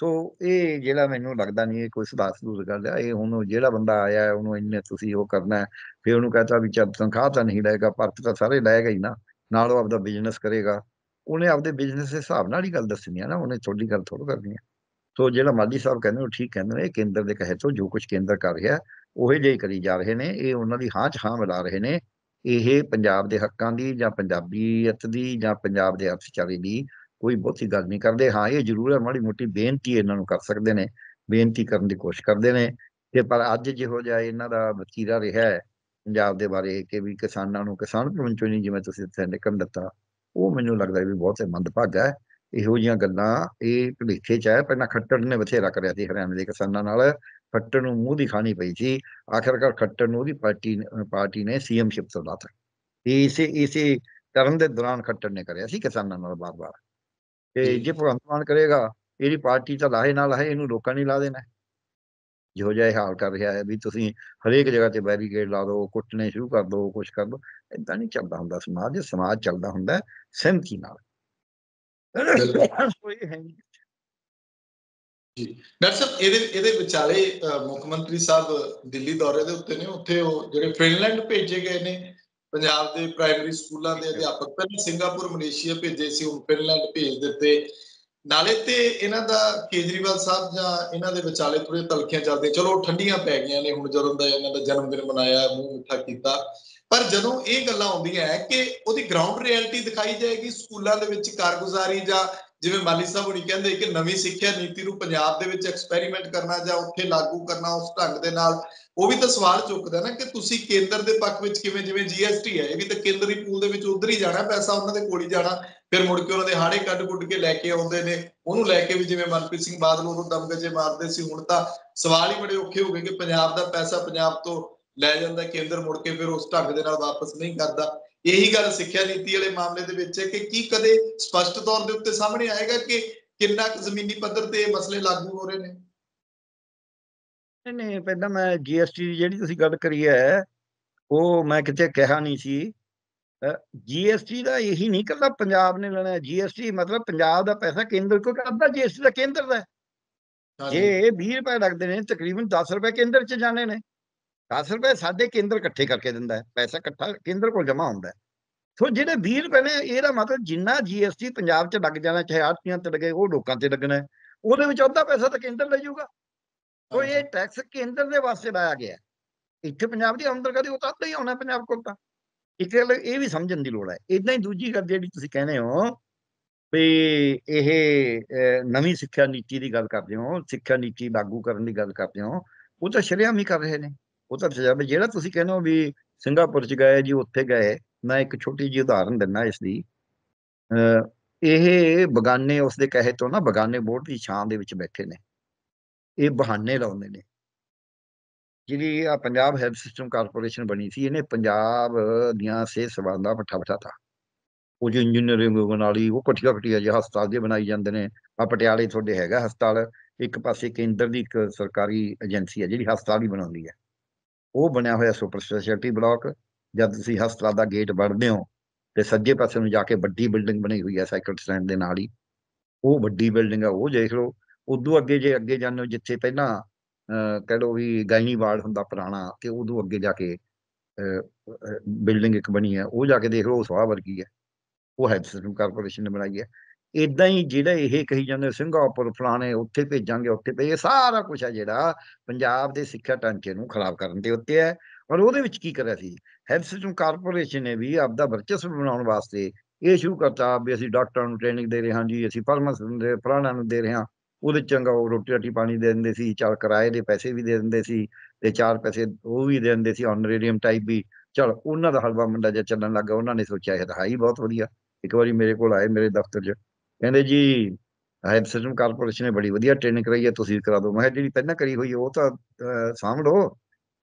ਸੋ ਇਹ ਜਿਹੜਾ ਮੈਨੂੰ ਲੱਗਦਾ ਨਹੀਂ ਇਹ ਕੋਈ ਸੁਧਾਰ ਸੁਧੂਰ ਕਰ ਲਿਆ ਇਹ ਹੁਣ ਜਿਹੜਾ ਬੰਦਾ ਆਇਆ ਉਹਨੂੰ ਇੰਨੇ ਤੁਸੀਂ ਉਹ ਕਰਨਾ ਫਿਰ ਉਹਨੂੰ ਕਹਤਾ ਵੀ ਚੱਲ ਤਨਖਾਹ ਤਾਂ ਨਹੀਂ ਲਏਗਾ ਪਰਤ ਤਾਂ ਸਾਰੇ ਲਏਗਾ ਹੀ ਨਾ ਨਾਲ ਉਹ ਆਪਦਾ ਬਿਜ਼ਨਸ ਕਰੇਗਾ ਉਹਨੇ ਆਪਦੇ ਬਿਜ਼ਨਸ ਦੇ ਹਿਸਾਬ ਨਾਲ ਹੀ ਗੱਲ ਦੱਸਣੀ ਆ ਨਾ ਉਹਨੇ ਥੋੜੀ ਗੱਲ ਥੋੜੀ ਕਰਨੀ ਆ ਸੋ ਜਿਹੜਾ ਮਾਲੀ ਸਾਹਿਬ ਕਹਿੰਦੇ ਉਹ ਠੀਕ ਕਹਿੰਦੇ ਨੇ ਇਹ ਕੇਂਦਰ ਦੇ ਕਹੇ ਤੋਂ ਜੋ ਕੁਝ ਕੇਂਦਰ ਕਰ ਰਿਹਾ ਉਹੇ ਜਿਹੀ ਕਰੀ ਜਾ ਰਹੇ ਨੇ ਇਹ ਉਹਨਾਂ ਦੀ ਹਾਂ ਚ ਹਾਂ ਮਿਲਾ ਰਹੇ ਨੇ ਇਹ ਪੰਜਾਬ ਦੇ ਹੱਕਾਂ ਦੀ ਜਾਂ ਪੰਜਾਬੀਅਤ ਦੀ ਜਾਂ ਪੰਜਾਬ ਦੇ ਅਰਥਚਾਰੇ ਦੀ ਕੋਈ ਬਹੁਤੀ ਗੱਲ ਨਹੀਂ ਕਰਦੇ ਹਾਂ ਇਹ ਜ਼ਰੂਰ ਹੈ ਮਾੜੀ ਮੋਟੀ ਬੇਨਤੀ ਇਹਨਾਂ ਨੂੰ ਕਰ ਸਕਦੇ ਨੇ ਬੇਨਤੀ ਕਰਨ ਦੀ ਕੋਸ਼ਿਸ਼ ਕਰਦੇ ਨੇ ਤੇ ਪਰ ਅੱਜ ਜਿਹੋ ਜਿਹਾ ਇਹਨਾਂ ਦਾ ਵਤੀਰਾ ਰਿਹਾ ਹੈ ਪੰਜਾਬ ਦੇ ਬਾਰੇ ਕਿ ਵੀ ਕਿਸਾਨਾਂ ਨੂੰ ਕਿਸਾਨ ਪਰਮੰਚੋ ਨਹੀਂ ਜਿਵੇਂ ਤੁਸੀਂ ਇੱਥੇ ਨਿਕਲ ਦਿੱਤਾ ਉਹ ਮੈਨੂੰ ਲੱਗਦਾ ਵੀ ਬਹੁਤ ਭਾਗਾ ਹੈ ਇਹੋ ਜੀਆਂ ਗੱਲਾਂ ਇਹ ਭਲੇਖੇ ਚ ਆਇਆ ਪਹਿਲਾਂ ਖੱਟੜ ਨੇ ਬਥੇਰਾ ਕਰਿਆ ਸੀ ਹਰਿਆਣੇ ਦੇ ਕਿਸਾਨਾਂ ਨਾਲ ਖੱਟੜ ਨੂੰ ਮੂੰਹ ਦਿਖਾਣੀ ਪਈ ਸੀ ਆਖਰਕਾਰ ਖੱਟੜ ਨੂੰ ਉਹਦੀ ਪਾਰਟੀ ਪਾਰਟੀ ਨੇ ਸੀਐਮ ਸ਼ਿਪ ਤੋਂ ਲਾਤਾ ਇਸੇ ਇਸੇ ਕਰਨ ਦੇ ਦੌਰਾਨ ਖੱਟੜ ਨੇ ਕਰਿਆ ਸੀ ਕਿਸਾਨਾਂ ਨਾਲ ਬਾਰ-ਬਾਰ ਤੇ ਜੇ ਭਗਵੰਤ ਮਾਨ ਕਰੇਗਾ ਇਹਦੀ ਪਾਰਟੀ ਤਾਂ ਲਾਹੇ ਨਾਲ ਹੈ ਇਹਨੂੰ ਲੋਕਾਂ ਨੇ ਲਾ ਦੇਣਾ ਜਿਹੋ ਜਿਹਾ ਹਾਲ ਕਰ ਰਿਹਾ ਹੈ ਵੀ ਤੁਸੀਂ ਹਰੇਕ ਜਗ੍ਹਾ ਤੇ ਬੈਰੀਕੇਡ ਲਾ ਦਿਓ ਕੁੱਟਣੇ ਸ਼ੁਰੂ ਕਰ ਦਿਓ ਕੁਝ ਕਰ ਦਿਓ ਇਦਾਂ ਨਹੀਂ ਚੱਲਦਾ ਹੁੰਦਾ ਸਮਾਜ ਸਮਾਜ ਚੱਲਦਾ ਹੁੰਦਾ ਸਹਿਮਤੀ ਨਾਲ ਜੀ ਦੱਸ ਇਹਦੇ ਇਹਦੇ ਵਿਚਾਲੇ ਮੁੱਖ ਮੰਤਰੀ ਸਾਹਿਬ ਦਿੱਲੀ ਦੌਰੇ ਦੇ ਉੱਤੇ ਨੇ ਉੱਥੇ ਉਹ ਜਿਹੜੇ ਫਿਨਲੈਂਡ ਭੇਜੇ ਗਏ ਨੇ ਪੰਜਾਬ ਦੇ ਪ੍ਰਾਇਮਰੀ ਸਕੂਲਾਂ ਦੇ ਅਧਿਆਪਕ ਪਹਿਲਾਂ ਸਿੰਗਾਪੁਰ ਮਲੇਸ਼ੀਆ ਭੇਜੇ ਸੀ ਹੁਣ ਫਿਨਲੈਂਡ ਭੇਜ ਦਿੱਤੇ ਨਾਲੇ ਤੇ ਇਹਨਾਂ ਦਾ ਕੇਜਰੀਵਾਲ ਸਾਹਿਬ ਜਾਂ ਇਹਨਾਂ ਦੇ ਵਿਚਾਲੇ ਥੋੜੇ ਤਲਖੀਆਂ ਚੱਲਦੇ ਚਲੋ ਠੰਡੀਆਂ ਪੈ ਗਈਆਂ ਨੇ ਹੁਣ ਜਦੋਂ ਦਾ ਇਹਨਾਂ ਦਾ ਜਨਮ ਦਿਨ ਮਨਾਇਆ ਮੂੰਹ ਮਿੱਠਾ ਕੀਤਾ ਪਰ ਜਦੋਂ ਇਹ ਗੱਲਾਂ ਆਉਂਦੀਆਂ ਹੈ ਕਿ ਉਹਦੀ ਗਰਾਊਂਡ ਰਿਐਲਿਟੀ ਦਿਖਾਈ ਜਾਏਗੀ ਸਕੂਲਾਂ ਦੇ ਵਿੱਚ ਕਾਰਗੁਜ਼ਾਰੀ ਜਾਂ ਜਿਵੇਂ ਮਾਲੀ ਸਾਹਿਬ ਹੁਣੀ ਕਹਿੰਦੇ ਕਿ ਨਵੀਂ ਸਿੱਖਿਆ ਨੀਤੀ ਨੂੰ ਪੰਜਾਬ ਦੇ ਵਿੱਚ ਐਕਸਪੈਰੀਮੈਂਟ ਕਰਨਾ ਜਾਂ ਉੱਥੇ ਲਾਗੂ ਕਰਨਾ ਉਸ ਢੰਗ ਦੇ ਨਾਲ ਉਹ ਵੀ ਤਾਂ ਸਵਾਲ ਚੁੱਕਦਾ ਨਾ ਕਿ ਤੁਸੀਂ ਕੇਂਦਰ ਦੇ ਪੱਖ ਵਿੱਚ ਕਿਵੇਂ ਜਿਵੇਂ ਜੀਐਸਟੀ ਹੈ ਇਹ ਵੀ ਤਾਂ ਕੇਂਦਰੀ ਪੂਲ ਦੇ ਵਿੱਚ ਉਧਰ ਹੀ ਜਾਣਾ ਪੈਸਾ ਉਹਨਾਂ ਦੇ ਕੋਲ ਹੀ ਜਾਣਾ ਫਿਰ ਮੁੜ ਕੇ ਉਹਨਾਂ ਦੇ ਹਾੜੇ ਕੱਢ-ਕੁੱਟ ਕੇ ਲੈ ਕੇ ਆਉਂਦੇ ਨੇ ਉਹਨੂੰ ਲੈ ਕੇ ਵੀ ਜਿਵੇਂ ਮਨਪ੍ਰੀਤ ਸਿੰਘ ਬਾਦਲ ਉਹਨੂੰ ਦਮਗਜੇ ਮਾਰਦੇ ਸੀ ਹੁਣ ਤਾਂ ਸਵਾਲ ਹੀ ਬੜੇ ਔਖੇ ਹੋ ਗਏ ਕਿ ਪੰਜਾਬ ਦਾ ਪੈਸਾ ਪੰਜਾਬ ਤੋਂ ਲੈ ਜਾਂਦਾ ਕੇਂਦਰ ਮੁੜ ਕੇ ਫਿਰ ਉਸ ਢੰਗ ਦੇ ਨਾਲ ਵਾਪਸ ਨਹੀਂ ਕਰਦਾ ਇਹੀ ਗੱਲ ਸਿੱਖਿਆ ਨੀਤੀ ਵਾਲੇ ਮਾਮਲੇ ਦੇ ਵਿੱਚ ਹੈ ਕਿ ਕੀ ਕਦੇ ਸਪਸ਼ਟ ਤੌਰ ਦੇ ਉੱਤੇ ਸਾਹਮਣੇ ਆਏਗਾ ਕਿ ਕਿੰਨਾ ਕੁ ਜ਼ਮੀਨੀ ਪੱਧਰ ਤੇ ਇਹ ਮਸਲੇ ਲਾਗੂ ਹੋ ਰਹੇ ਨੇ ਨਹੀਂ ਪਹਿਲਾਂ ਮੈਂ ਜੀਐਸਟੀ ਦੀ ਜਿਹੜੀ ਤੁਸੀਂ ਗੱਲ ਕਰੀ ਹੈ ਉਹ ਮੈਂ ਕਿਤੇ ਕਿਹਾ ਨਹੀਂ ਸੀ ਜੀਐਸਟੀ ਦਾ ਇਹੀ ਨਹੀਂ ਕੱਲਾ ਪੰਜਾਬ ਨੇ ਲੈਣਾ ਜੀਐਸਟੀ ਮਤਲਬ ਪੰਜਾਬ ਦਾ ਪੈਸਾ ਕੇਂਦਰ ਕੋ ਕਰਦਾ ਜੀਐਸਟੀ ਦਾ ਕੇਂਦਰ ਦਾ ਜੇ 20 ਰੁਪਏ ਲੱਗਦੇ ਨੇ ਤਕਰੀਬਨ 10 ਰੁਪਏ ਕੇਂਦਰ ਚ ਜਾਣੇ ਨੇ 10 ਰੁਪਏ ਸਾਡੇ ਕੇਂਦਰ ਇਕੱਠੇ ਕਰਕੇ ਦਿੰਦਾ ਹੈ ਪੈਸਾ ਇਕੱਠਾ ਕੇਂਦਰ ਕੋਲ ਜਮਾ ਹੁੰਦਾ ਸੋ ਜਿਹੜੇ 20 ਰੁਪਏ ਨੇ ਇਹਦਾ ਮਤਲਬ ਜਿੰਨਾ ਜੀਐਸਟੀ ਪੰਜਾਬ 'ਚ ਲੱਗ ਜਾਣਾ ਚਾਹੇ ਆੜਤੀਆਂ ਤੇ ਲੱਗੇ ਉਹ ਲੋਕਾਂ ਤੇ ਲੱਗਣਾ ਉਹਦੇ ਵਿੱਚ ਅੱਧਾ ਪੈਸਾ ਤਾਂ ਕੇਂਦਰ ਲੈ ਜਾਊਗਾ ਸੋ ਇਹ ਟੈਕਸ ਕੇਂਦਰ ਦੇ ਵਾਸਤੇ ਲਾਇਆ ਗਿਆ ਇੱਥੇ ਪੰਜਾਬ ਦੀ ਅੰਦਰ ਕਦੀ ਉਹ ਤਾਂ ਹੀ ਆਉਣਾ ਪੰਜਾਬ ਕੋਲ ਤਾਂ ਇੱਕ ਇਹ ਵੀ ਸਮਝਣ ਦੀ ਲੋੜ ਹੈ ਇਦਾਂ ਹੀ ਦੂਜੀ ਗੱਲ ਜਿਹੜੀ ਤੁਸੀਂ ਕਹਿੰਦੇ ਹੋ ਵੀ ਇਹ ਨਵੀਂ ਸਿੱਖਿਆ ਨੀਤੀ ਦੀ ਗੱਲ ਕਰਦੇ ਹੋ ਸਿੱਖਿਆ ਨੀਤੀ ਲਾਗੂ ਕਰਨ ਦੀ ਗੱਲ ਕਰਦੇ ਹੋ ਉਹ ਤਾਂ ਸ਼ਰਿਆਮ ਹੀ ਕਰ ਰਹੇ ਨੇ ਉਹ ਤਾਂ ਤਜਰਬਾ ਜਿਹੜਾ ਤੁਸੀਂ ਕਹਿੰਦੇ ਹੋ ਵੀ ਸਿੰਗਾਪੁਰ ਚ ਗਏ ਜੀ ਉੱਥੇ ਗਏ ਮੈਂ ਇੱਕ ਛੋਟੀ ਜਿਹੀ ਉਦਾਹਰਨ ਦਿੰਨਾ ਇਸ ਦੀ ਇਹ ਬਗਾਨੇ ਉਸ ਦੇ ਕਹੇ ਤੋਂ ਨਾ ਬਗਾਨੇ ਬੋਰਡ ਦੀ ਛਾਂ ਦੇ ਵਿੱਚ ਬੈਠੇ ਨੇ ਇਹ ਬਹਾਨੇ ਲਾਉਂਦੇ ਨੇ ਜਿਹੜੀ ਆ ਪੰਜਾਬ ਹੈਲਥ ਸਿਸਟਮ ਕਾਰਪੋਰੇਸ਼ਨ ਬਣੀ ਸੀ ਇਹਨੇ ਪੰਜਾਬ ਦੀਆਂ ਸਿਹਤ ਸੇਵਾਵਾਂ ਦਾ ਪੱਠਾ ਬਿਠਾਤਾ ਉਹ ਜੋ ਇੰਜੀਨੀਅਰਿੰਗ ਬਣਾਲੀ ਉਹ ਕਟਿਆ ਕਟਿਆ ਜਿਹੇ ਹਸਪਤਾਲ ਦੇ ਬਣਾਈ ਜਾਂਦੇ ਨੇ ਆ ਪਟਿਆਲੇ ਤੁਹਾਡੇ ਹੈਗਾ ਹਸਪਤਾਲ ਇੱਕ ਪਾਸੇ ਕੇਂਦਰ ਦੀ ਇੱਕ ਸਰਕਾਰੀ ਏਜੰਸੀ ਹੈ ਜਿਹੜੀ ਹਸਪਤਾਲ ਹੀ ਬਣਾਉਂਦੀ ਹੈ ਉਹ ਬਣਿਆ ਹੋਇਆ ਸੁਪਰ ਸਪੈਸ਼ਲਟੀ ਬਲਾਕ ਜਦ ਤੁਸੀਂ ਹਸਪਤਾਲ ਦਾ ਗੇਟ ਵੜਦੇ ਹੋ ਤੇ ਸੱਜੇ ਪਾਸੇ ਨੂੰ ਜਾ ਕੇ ਵੱਡੀ ਬਿਲਡਿੰਗ ਬਣੀ ਹੋਈ ਹੈ ਸਾਈਕਲ ਸਟੈਂਡ ਦੇ ਨਾਲ ਹੀ ਉਹ ਵੱਡੀ ਬਿਲਡਿੰਗ ਆ ਉਹ ਦੇਖ ਲਓ ਉਦੋਂ ਅੱਗੇ ਜੇ ਅੱਗੇ ਜਾਂਦੇ ਹੋ ਜਿੱਥੇ ਪਹਿਲਾਂ ਕਹ ਲਓ ਵੀ ਗਾਇਨੀ ਵਾਰਡ ਹੁੰਦਾ ਪੁਰਾਣਾ ਤੇ ਉਦੋਂ ਅੱਗੇ ਜਾ ਕੇ ਬਿਲਡਿੰਗ ਇੱਕ ਬਣੀ ਹੈ ਉਹ ਜਾ ਕੇ ਦੇਖ ਲਓ ਸਵਾਹ ਵਰਗੀ ਹੈ ਉਹ ਹੈਲਥ ਸਿਸਟਮ ਕਾਰਪੋਰੇਸ਼ਨ ਨੇ ਬਣਾਈ ਹੈ ਇਦਾਂ ਹੀ ਜਿਹੜਾ ਇਹ ਕਹੀ ਜਾਂਦੇ ਸਿੰਗਾਪੁਰ ਫਲਾਣੇ ਉੱਥੇ ਭੇਜਾਂਗੇ ਉੱਥੇ ਭੇਜੇ ਸਾਰਾ ਕੁਝ ਆ ਜਿਹੜਾ ਪੰਜਾਬ ਦੇ ਸਿੱਖਿਆ ਟਾਂਚੇ ਨੂੰ ਖਰਾਬ ਕਰਨ ਦੇ ਉੱਤੇ ਹੈ ਔਰ ਉਹਦੇ ਵਿੱਚ ਕੀ ਕਰਿਆ ਸੀ ਹੈਲਥ ਕਾਰਪੋਰੇਸ਼ਨ ਨੇ ਵੀ ਆਪਦਾ ਵਰਚਸਵ ਬਣਾਉਣ ਵਾਸਤੇ ਇਹ ਸ਼ੁਰੂ ਕਰਤਾ ਵੀ ਅਸੀਂ ਡਾਕਟਰਾਂ ਨੂੰ ਟ੍ਰੇਨਿੰਗ ਦੇ ਰਹੇ ਹਾਂ ਜੀ ਅਸੀਂ ਫਾਰਮਾਸ ਦੇ ਫਲਾਣਾ ਨੂੰ ਦੇ ਰਹੇ ਹਾਂ ਉਹਦੇ ਚੰਗਾ ਉਹ ਰੋਟੀ ਰਾਟੀ ਪਾਣੀ ਦੇ ਦਿੰਦੇ ਸੀ ਚਾਰ ਕਿਰਾਏ ਦੇ ਪੈਸੇ ਵੀ ਦੇ ਦਿੰਦੇ ਸੀ ਤੇ ਚਾਰ ਪੈਸੇ ਉਹ ਵੀ ਦੇ ਦਿੰਦੇ ਸੀ ਆਨਰੇਰੀਅਮ ਟਾਈਪ ਵੀ ਚਲ ਉਹਨਾਂ ਦਾ ਹਲਵਾ ਮੰਡਾ ਜਿਹਾ ਚੱਲਣ ਲੱਗਾ ਉਹਨਾਂ ਨੇ ਸੋਚਿਆ ਇਹ ਤਾਂ ਹੈ ਹੀ ਬਹੁਤ ਵਧੀਆ ਇੱਕ ਵਾਰੀ ਮੇਰੇ ਕੋਲ ਆਏ ਮੇਰੇ ਦਫ਼ਤਰ 'ਚ ਕਹਿੰਦੇ ਜੀ ਹੈਲਥ ਸਿਸਟਮ ਕਾਰਪੋਰੇਸ਼ਨ ਨੇ ਬੜੀ ਵਧੀਆ ਟ੍ਰੇਨਿੰਗ ਕਰਾਈ ਹੈ ਤੁਸੀਂ ਕਰਾ ਦਿਓ ਮੈਂ ਕਿਹਾ ਜਿਹੜੀ ਪਹਿਲਾਂ ਕਰੀ ਹੋਈ ਉਹ ਤਾਂ ਲਓ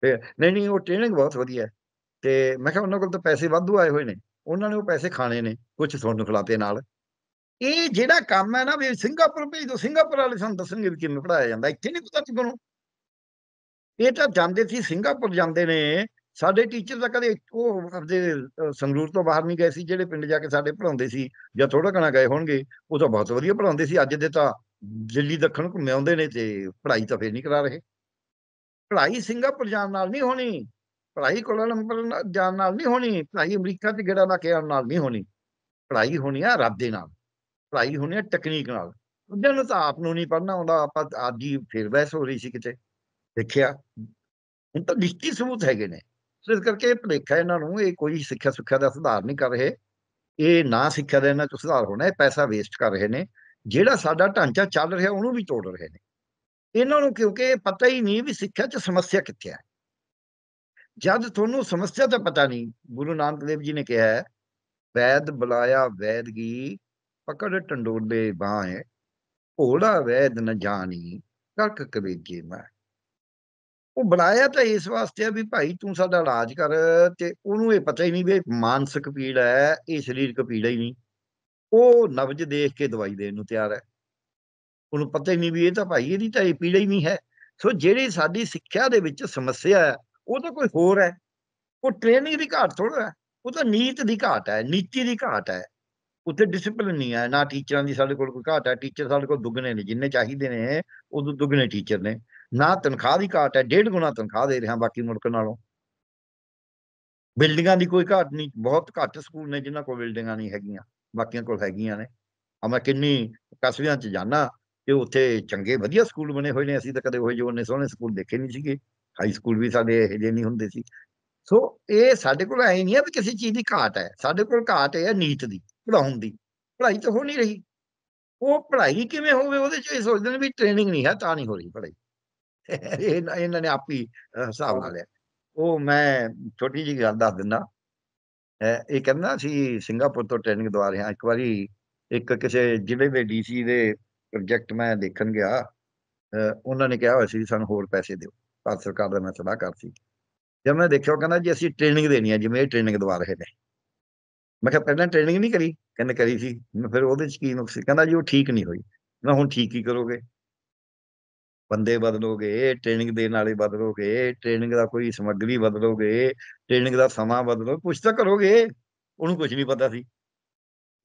ਤੇ ਨਹੀਂ ਨਹੀਂ ਉਹ ਟ੍ਰੇਨਿੰਗ ਬਹੁਤ ਵਧੀਆ ਤੇ ਮੈਂ ਕਿਹਾ ਉਹਨਾਂ ਕੋਲ ਤਾਂ ਪੈਸੇ ਵਾਧੂ ਆਏ ਹੋਏ ਨੇ ਉਹਨਾਂ ਨੇ ਉਹ ਪੈਸੇ ਖਾਣੇ ਨੇ ਕੁਝ ਤੁਹਾਨੂੰ ਖਲਾਤੇ ਨਾਲ ਇਹ ਜਿਹੜਾ ਕੰਮ ਹੈ ਨਾ ਵੀ ਸਿੰਗਾਪੁਰ ਭੇਜ ਦੋ ਸਿੰਗਾਪੁਰ ਵਾਲੇ ਸਾਨੂੰ ਦੱਸਣਗੇ ਕਿਵੇਂ ਪੜਾਇਆ ਜਾਂਦਾ ਇੱਥੇ ਨਹੀਂ ਪਤਾ ਤੁਹਾਨੂੰ ਇਹ ਤਾਂ ਜਾਂਦੇ ਸੀ ਸਿੰਗਾਪੁਰ ਜਾਂਦੇ ਨੇ ਸਾਡੇ ਟੀਚਰ ਤਾਂ ਕਦੇ ਉਹ ਆਪਦੇ ਸੰਗਰੂਰ ਤੋਂ ਬਾਹਰ ਨਹੀਂ ਗਏ ਸੀ ਜਿਹੜੇ ਪਿੰਡ ਜਾ ਕੇ ਸਾਡੇ ਪੜਾਉਂਦੇ ਸੀ ਜਾਂ ਥੋੜਾ ਘਣਾ ਗਏ ਹੋਣਗੇ ਉਹ ਤਾਂ ਬਹੁਤ ਵਧੀਆ ਪੜਾਉਂਦੇ ਸੀ ਅੱਜ ਦੇ ਤਾਂ ਦਿੱਲੀ ਦੱਖਣ ਘੁੰਮੇ ਆਉਂਦੇ ਨੇ ਤੇ ਪੜ੍ਹਾਈ ਤਾਂ ਫੇਰ ਨਹੀਂ ਕਰਾ ਰਹੇ ਪੜ੍ਹਾਈ ਸਿੰਗਾਪੁਰ ਜਾਣ ਨਾਲ ਨਹੀਂ ਹੋਣੀ ਪੜ੍ਹਾਈ ਕੋਲਾਲੰਪਰ ਜਾਣ ਨਾਲ ਨਹੀਂ ਹੋਣੀ ਪੜ੍ਹਾਈ ਅਮਰੀਕਾ ਤੇ ਗੇੜਾ ਨਾ ਕੇ ਨਾਲ ਨਹੀਂ ਹੋਣੀ ਪੜ੍ਹਾਈ ਹੋਣੀ ਆ ਰੱਬ ਦੇ ਨਾਲ ਪੜ੍ਹਾਈ ਹੋਣੀ ਆ ਟੈਕਨੀਕ ਨਾਲ ਉਹਨਾਂ ਨੂੰ ਤਾਂ ਆਪ ਨੂੰ ਨਹੀਂ ਪੜਨਾ ਆਉਂਦਾ ਆਪਾਂ ਆਦੀ ਫੇਰ ਵੈਸ ਹੋ ਰਹੀ ਸੀ ਕਿਤੇ ਦੇਖਿਆ ਹੁਣ ਤਾਂ ਨਿਸ਼ਚਿਤ ਸਬੂਤ ਹੈਗੇ ਨੇ ਸੋ ਇਸ ਕਰਕੇ ਭਲੇਖਾ ਇਹਨਾਂ ਨੂੰ ਇਹ ਕੋਈ ਸਿੱਖਿਆ ਸੁੱਖਿਆ ਦਾ ਸੁਧਾਰ ਨਹੀਂ ਕਰ ਰਹੇ ਇਹ ਨਾ ਸਿੱਖਿਆ ਦੇ ਇਹਨਾਂ ਚ ਸੁਧਾਰ ਹੋਣਾ ਇਹ ਪੈਸਾ ਵੇਸਟ ਕਰ ਰਹੇ ਨੇ ਜਿਹੜਾ ਸਾਡਾ ਢਾਂਚਾ ਚੱਲ ਰਿਹਾ ਉਹਨੂੰ ਵੀ ਤੋੜ ਰਹੇ ਨੇ ਇਹਨਾਂ ਨੂੰ ਕਿਉਂਕਿ ਪਤਾ ਹੀ ਨਹੀਂ ਵੀ ਸਿੱਖਿਆ 'ਚ ਸਮੱਸਿਆ ਕਿੱਥੇ ਹੈ ਜਦ ਤੁਹਾਨੂੰ ਸਮੱਸਿਆ ਦਾ ਪਤਾ ਨਹੀਂ ਗੁਰੂ ਨਾਨਕ ਦੇਵ ਜੀ ਨੇ ਕਿਹਾ ਵੈਦ ਬੁਲਾਇਆ ਵੈਦ ਕੀ ਪਕੜ ਟੰਡੋਲੇ ਬਾਹ ਹੈ ਓੜਾ ਵੈਦ ਨ ਜਾਣੀ ਕਰਕ ਜੀ ਮੈਂ ਉਹ ਬਣਾਇਆ ਤਾਂ ਇਸ ਵਾਸਤੇ ਆ ਵੀ ਭਾਈ ਤੂੰ ਸਾਡਾ ਇਲਾਜ ਕਰ ਤੇ ਉਹਨੂੰ ਇਹ ਪਤਾ ਹੀ ਨਹੀਂ ਵੀ ਮਾਨਸਿਕ ਪੀੜ ਹੈ ਇਹ ਸਰੀਰਕ ਪੀੜ ਹੀ ਨਹੀਂ ਉਹ ਨਵਜ ਦੇਖ ਕੇ ਦਵਾਈ ਦੇਣ ਨੂੰ ਤਿਆਰ ਹੈ ਉਹਨੂੰ ਪਤਾ ਹੀ ਨਹੀਂ ਵੀ ਇਹ ਤਾਂ ਭਾਈ ਇਹਦੀ ਤਾਂ ਇਹ ਪੀੜ ਹੀ ਨਹੀਂ ਹੈ ਸੋ ਜਿਹੜੀ ਸਾਡੀ ਸਿੱਖਿਆ ਦੇ ਵਿੱਚ ਸਮੱਸਿਆ ਹੈ ਉਹ ਤਾਂ ਕੋਈ ਹੋਰ ਹੈ ਉਹ ਟ੍ਰੇਨਿੰਗ ਦੀ ਘਾਟ ਥੋੜਾ ਹੈ ਉਹ ਤਾਂ ਨੀਤ ਦੀ ਘਾਟ ਹੈ ਨੀਤੀ ਦੀ ਘਾਟ ਹੈ ਉੱਥੇ ਡਿਸਪਲਿਨ ਨਹੀਂ ਹੈ ਨਾ ਟੀਚਰਾਂ ਦੀ ਸਾਡੇ ਕੋਲ ਕੋਈ ਘਾਟ ਹੈ ਟੀਚਰ ਸਾਡੇ ਕੋਲ ਦੁੱਗਣੇ ਨੇ ਜਿੰਨੇ ਚਾਹੀਦੇ ਨੇ ਉਦੋਂ ਦੁੱਗਣੇ ਟੀਚਰ ਨੇ ਨਾ ਤਨਖਾਹ ਦੀ ਘਾਟ ਹੈ ਡੇਢ ਗੁਣਾ ਤਨਖਾਹ ਦੇ ਰਿਹਾ ਬਾਕੀ ਮੁਲਕ ਨਾਲੋਂ ਬਿਲਡਿੰਗਾਂ ਦੀ ਕੋਈ ਘਾਟ ਨਹੀਂ ਬਹੁਤ ਘੱਟ ਸਕੂਲ ਨੇ ਜਿਨ੍ਹਾਂ ਕੋਲ ਬਿਲਡਿੰਗਾਂ ਨਹੀਂ ਹੈਗੀਆਂ ਬਾਕੀਆਂ ਕੋਲ ਹੈਗੀਆਂ ਨੇ ਆ ਮੈਂ ਕਿੰਨੀ ਕਸਬਿਆਂ 'ਚ ਜਾਣਾ ਕਿ ਉੱਥੇ ਚੰਗੇ ਵਧੀਆ ਸਕੂਲ ਬਣੇ ਹੋਏ ਨੇ ਅਸੀਂ ਤਾਂ ਕਦੇ ਉਹ ਜਿਹੋ ਨੇ ਸੋਹਣੇ ਸਕੂਲ ਦੇਖੇ ਨਹੀਂ ਸੀਗੇ ਹਾਈ ਸਕੂਲ ਵੀ ਸਾਡੇ ਇਹ ਜੇ ਨਹੀਂ ਹੁੰਦੇ ਸੀ ਸੋ ਇਹ ਸਾਡੇ ਕੋਲ ਐ ਨਹੀਂ ਆ ਵੀ ਕਿਸੇ ਚੀਜ਼ ਦੀ ਘਾਟ ਹੈ ਸਾਡੇ ਕੋਲ ਘਾਟ ਹੈ ਨੀਤ ਦੀ ਪੜਾਉਣ ਦੀ ਪੜਾਈ ਤਾਂ ਹੋ ਨਹੀਂ ਰਹੀ ਉਹ ਪੜਾਈ ਕਿਵੇਂ ਹੋਵੇ ਉਹਦੇ ਚ ਇਹ ਸੋਚਦੇ ਨੇ ਵੀ ਟ੍ਰੇਨਿੰਗ ਨਹੀਂ ਹੈ ਤਾਂ ਨਹੀਂ ਹੋ ਰਹੀ ਪੜਾਈ ਇਹਨਾਂ ਇਹਨਾਂ ਨੇ ਆਪੀ ਹਿਸਾਬ ਨਾਲ ਲਿਆ ਉਹ ਮੈਂ ਛੋਟੀ ਜੀ ਗੱਲ ਦੱਸ ਦਿੰਦਾ ਇਹ ਕਹਿੰਦਾ ਸੀ ਸਿੰਗਾਪੁਰ ਤੋਂ ਟ੍ਰੇਨਿੰਗ ਦਵਾ ਰਿਹਾ ਇੱਕ ਵਾਰੀ ਇੱਕ ਕਿਸੇ ਜ਼ਿਲ੍ਹੇ ਦੇ ਡੀਸੀ ਦੇ ਪ੍ਰੋਜੈਕਟ ਮੈਂ ਦੇਖਣ ਗਿਆ ਉਹਨਾਂ ਨੇ ਕਿਹਾ ਹੋਇਆ ਸੀ ਸਾਨੂੰ ਹੋਰ ਪੈਸੇ ਦਿਓ ਭਾਰਤ ਸਰਕਾਰ ਦਾ ਮੈਂ ਸਲਾਹ ਸੀ ਜਦ ਮੈਂ ਦੇਖਿਆ ਕਹਿੰਦਾ ਜੀ ਅਸੀਂ ਟ੍ਰੇਨਿੰਗ ਦੇਣੀ ਹੈ ਜਿਵੇਂ ਇਹ ਟ੍ਰੇਨਿੰਗ ਦਵਾ ਰਹੇ ਨੇ ਮੈਂ ਕਿਹਾ ਪਹਿਲਾਂ ਟ੍ਰੇਨਿੰਗ ਨਹੀਂ ਕਰੀ ਕਹਿੰਦੇ ਕਰੀ ਸੀ ਮੈਂ ਫਿਰ ਉਹਦੇ ਚ ਕੀ ਨੁਕਸ ਕਹਿੰਦਾ ਜੀ ਉਹ ਠੀਕ ਨਹੀਂ ਹੋਈ ਮੈਂ ਹੁਣ ਠੀਕ ਹੀ ਕਰੋਗੇ ਬੰਦੇ ਬਦਲੋਗੇ ਟ੍ਰੇਨਿੰਗ ਦੇਣ ਵਾਲੇ ਬਦਲੋਗੇ ਟ੍ਰੇਨਿੰਗ ਦਾ ਕੋਈ ਸਮੱਗਰੀ ਬਦਲੋਗੇ ਟ੍ਰੇਨਿੰਗ ਦਾ ਸਮਾਂ ਬਦਲੋ ਕੁਛ ਤਾਂ ਕਰੋਗੇ ਉਹਨੂੰ ਕੁਝ ਨਹੀਂ ਪਤਾ ਸੀ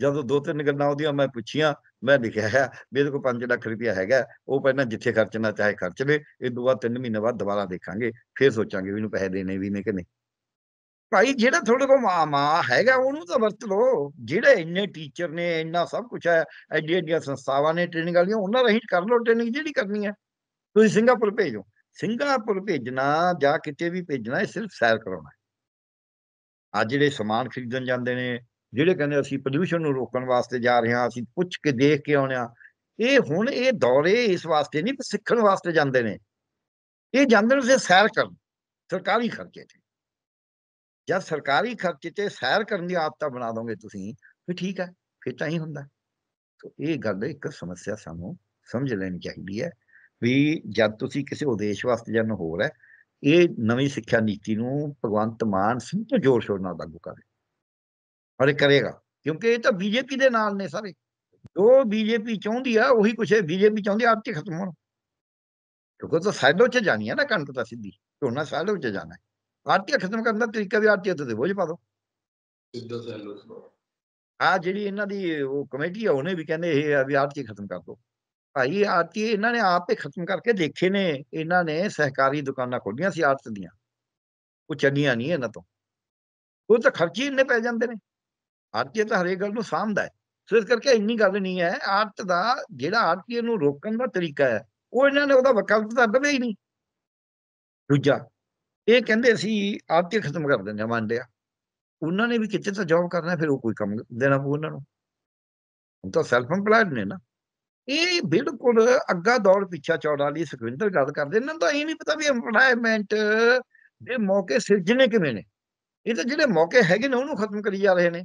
ਜਦੋਂ ਦੋ ਤਿੰਨ ਗੱਲਾਂ ਉਹਦੀਆਂ ਮੈਂ ਪੁੱਛੀਆਂ ਮੈਂ ਲਿਖਿਆ ਹੈ ਮੇਰੇ ਕੋਲ 5 ਲੱਖ ਰੁਪਇਆ ਹੈਗਾ ਉਹ ਪਹਿਲਾਂ ਜਿੱਥੇ ਖਰਚਣਾ ਚਾਹੇ ਖਰਚ ਲੈ ਇਹ ਤੋਂ ਬਾਅਦ 3 ਮਹੀਨੇ ਬਾਅਦ ਦੁਬਾਰਾ ਦੇਖਾਂਗੇ ਫਿਰ ਸੋਚਾਂਗੇ ਵੀ ਇਹਨੂੰ ਪੈਸੇ ਦੇਣੇ ਵੀ ਨੇ ਕਿ ਨਹੀਂ ਭਾਈ ਜਿਹੜਾ ਤੁਹਾਡੇ ਕੋਲ ਮਾਮਾ ਹੈਗਾ ਉਹਨੂੰ ਤਾਂ ਵਰਤ ਲਓ ਜਿਹੜੇ ਇੰਨੇ ਟੀਚਰ ਨੇ ਇੰਨਾ ਸਭ ਕੁਝ ਹੈ ਐਡੀ ਐਡੀਆਂ ਸੰਸਥਾਵਾਂ ਨੇ ਟ੍ਰੇਨਿੰਗ ਵਾਲੀਆਂ ਉਹਨਾਂ ਰਹੀ ਕਰ ਲਓ ਟ੍ਰੇਨਿੰਗ ਜਿਹੜੀ ਕਰਨੀ ਹੈ ਤੁਸੀਂ ਸਿੰਗਾਪੁਰ ਭੇਜੋ ਸਿੰਗਾਪੁਰ ਭੇਜਣਾ ਜਾਂ ਕਿਤੇ ਵੀ ਭੇਜਣਾ ਇਹ ਸਿਰਫ ਸੈਰ ਕਰਾਉਣਾ ਆ ਅੱਜ ਜਿਹੜੇ ਸਮਾਨ ਖਰੀਦਣ ਜਾਂਦੇ ਨੇ ਜਿਹੜੇ ਕਹਿੰਦੇ ਅਸੀਂ ਪੋਲੂਸ਼ਨ ਨੂੰ ਰੋਕਣ ਵਾਸਤੇ ਜਾ ਰਹੇ ਹਾਂ ਅਸੀਂ ਪੁੱਛ ਕੇ ਦੇਖ ਕੇ ਆਉਣਾ ਇਹ ਹੁਣ ਇਹ ਦੌਰੇ ਇਸ ਵਾਸਤੇ ਨਹੀਂ ਸਿੱਖਣ ਵਾਸਤੇ ਜਾਂਦੇ ਨੇ ਇਹ ਜਾਂਦੇ ਨੇ ਸੈਰ ਕਰਨ ਸਰਕਾਰੀ ਖਰਚੇ ਤੇ ਜਦ ਸਰਕਾਰੀ ਖਰਚੇ ਤੇ ਸੈਰ ਕਰਨ ਦੀ ਆਦਤ ਬਣਾ ਦੋਗੇ ਤੁਸੀਂ ਫਿਰ ਠੀਕ ਹੈ ਫਿਰ ਤਾਂ ਹੀ ਹੁੰਦਾ ਸੋ ਇਹ ਗੱਲ ਇੱਕ ਸਮੱਸਿਆ ਸਾਨੂੰ ਸਮਝ ਲੈਣੀ ਚਾਹੀਦੀ ਹੈ ਵੀ ਜਦ ਤੁਸੀਂ ਕਿਸੇ ਉਦੇਸ਼ ਵਾਸਤੇ ਜਨ ਹੋਰ ਹੈ ਇਹ ਨਵੀਂ ਸਿੱਖਿਆ ਨੀਤੀ ਨੂੰ ਭਗਵੰਤ ਮਾਨ ਸਿੰਘ ਤੋਂ ਜ਼ੋਰ ਸ਼ੋਰ ਨਾਲ ਲਾਗੂ ਕਰੇ ਔਰ ਇਹ ਕਰੇਗਾ ਕਿਉਂਕਿ ਇਹ ਤਾਂ ਬੀਜੇਪੀ ਦੇ ਨਾਲ ਨੇ ਸਾਰੇ ਜੋ ਬੀਜੇਪੀ ਚਾਹੁੰਦੀ ਆ ਉਹੀ ਕੁਛ ਹੈ ਬੀਜੇਪੀ ਚਾਹੁੰਦੀ ਆਪ ਤੇ ਖਤਮ ਹੋਣ ਕਿਉਂਕਿ ਤਾਂ ਸਾਡੋ 'ਚ ਜਾਣੀ ਆ ਨਾ ਕੰਨ ਤਾਂ ਸਿੱਧੀ ਝੋਨਾ ਸਾਡੋ 'ਚ ਜਾਣਾ ਹੈ ਆਰਤੀ ਖਤਮ ਕਰਨ ਦਾ ਤਰੀਕਾ ਵੀ ਆਰਤੀ ਤੇ ਬੋਝ ਪਾ ਦੋ ਆ ਜਿਹੜੀ ਇਹਨਾਂ ਦੀ ਉਹ ਕਮੇਟੀ ਆ ਉਹਨੇ ਵੀ ਕਹਿੰਦੇ ਇਹ ਆ ਵੀ ਆਰਤੀ ਖਤਮ ਕਰ ਦੋ ਭਾਈ ਆਤੀ ਇਹਨਾਂ ਨੇ ਆਪੇ ਖਤਮ ਕਰਕੇ ਦੇਖੇ ਨੇ ਇਹਨਾਂ ਨੇ ਸਹਿਕਾਰੀ ਦੁਕਾਨਾਂ ਖੋਲੀਆਂ ਸੀ ਆਤ ਦੀਆਂ ਉਹ ਚੰਗੀਆਂ ਨਹੀਂ ਇਹਨਾਂ ਤੋਂ ਉਹ ਤਾਂ ਖਰਚੀ ਇੰਨੇ ਪੈ ਜਾਂਦੇ ਨੇ ਆਤੀ ਤਾਂ ਹਰੇਕ ਗੱਲ ਨੂੰ ਸਾਂਭਦਾ ਹੈ ਸਿਰ ਕਰਕੇ ਇੰਨੀ ਗੱਲ ਨਹੀਂ ਹੈ ਆਤ ਦਾ ਜਿਹੜਾ ਆਤੀ ਨੂੰ ਰੋਕਣ ਦਾ ਤਰੀਕਾ ਹੈ ਉਹ ਇਹਨਾਂ ਨੇ ਉਹਦਾ ਵਿਕਲਪ ਤਾਂ ਦਵੇ ਹੀ ਨਹੀਂ ਦੂਜਾ ਇਹ ਕਹਿੰਦੇ ਸੀ ਆਤੀ ਖਤਮ ਕਰ ਦਿੰਦੇ ਮੰਨ ਲਿਆ ਉਹਨਾਂ ਨੇ ਵੀ ਕਿਤੇ ਤਾਂ ਜੌਬ ਕਰਨਾ ਫਿਰ ਉਹ ਕੋਈ ਕੰਮ ਦੇਣਾ ਪਊ ਉਹਨਾਂ ਨੂੰ ਤਾਂ ਸੈਲਫ ਐਮਪਲਾਈਡ ਨੇ ਨਾ ਇਹ ਬਿਲਕੁਲ ਅੱਗਾ ਦੌੜ ਪਿੱਛਾ ਚੌੜਾ ਲਈ ਸੁਖਵਿੰਦਰ ਗੱਲ ਕਰਦੇ ਇਹਨਾਂ ਤਾਂ ਇਹ ਨਹੀਂ ਪਤਾ ਵੀ ਐਮਪਲੋਇਮੈਂਟ ਦੇ ਮੌਕੇ ਸਿਰਜਣੇ ਕਿਵੇਂ ਨੇ ਇਹ ਤਾਂ ਜਿਹੜੇ ਮੌਕੇ ਹੈਗੇ ਨੇ ਉਹਨੂੰ ਖਤਮ ਕਰੀ ਜਾ ਰਹੇ ਨੇ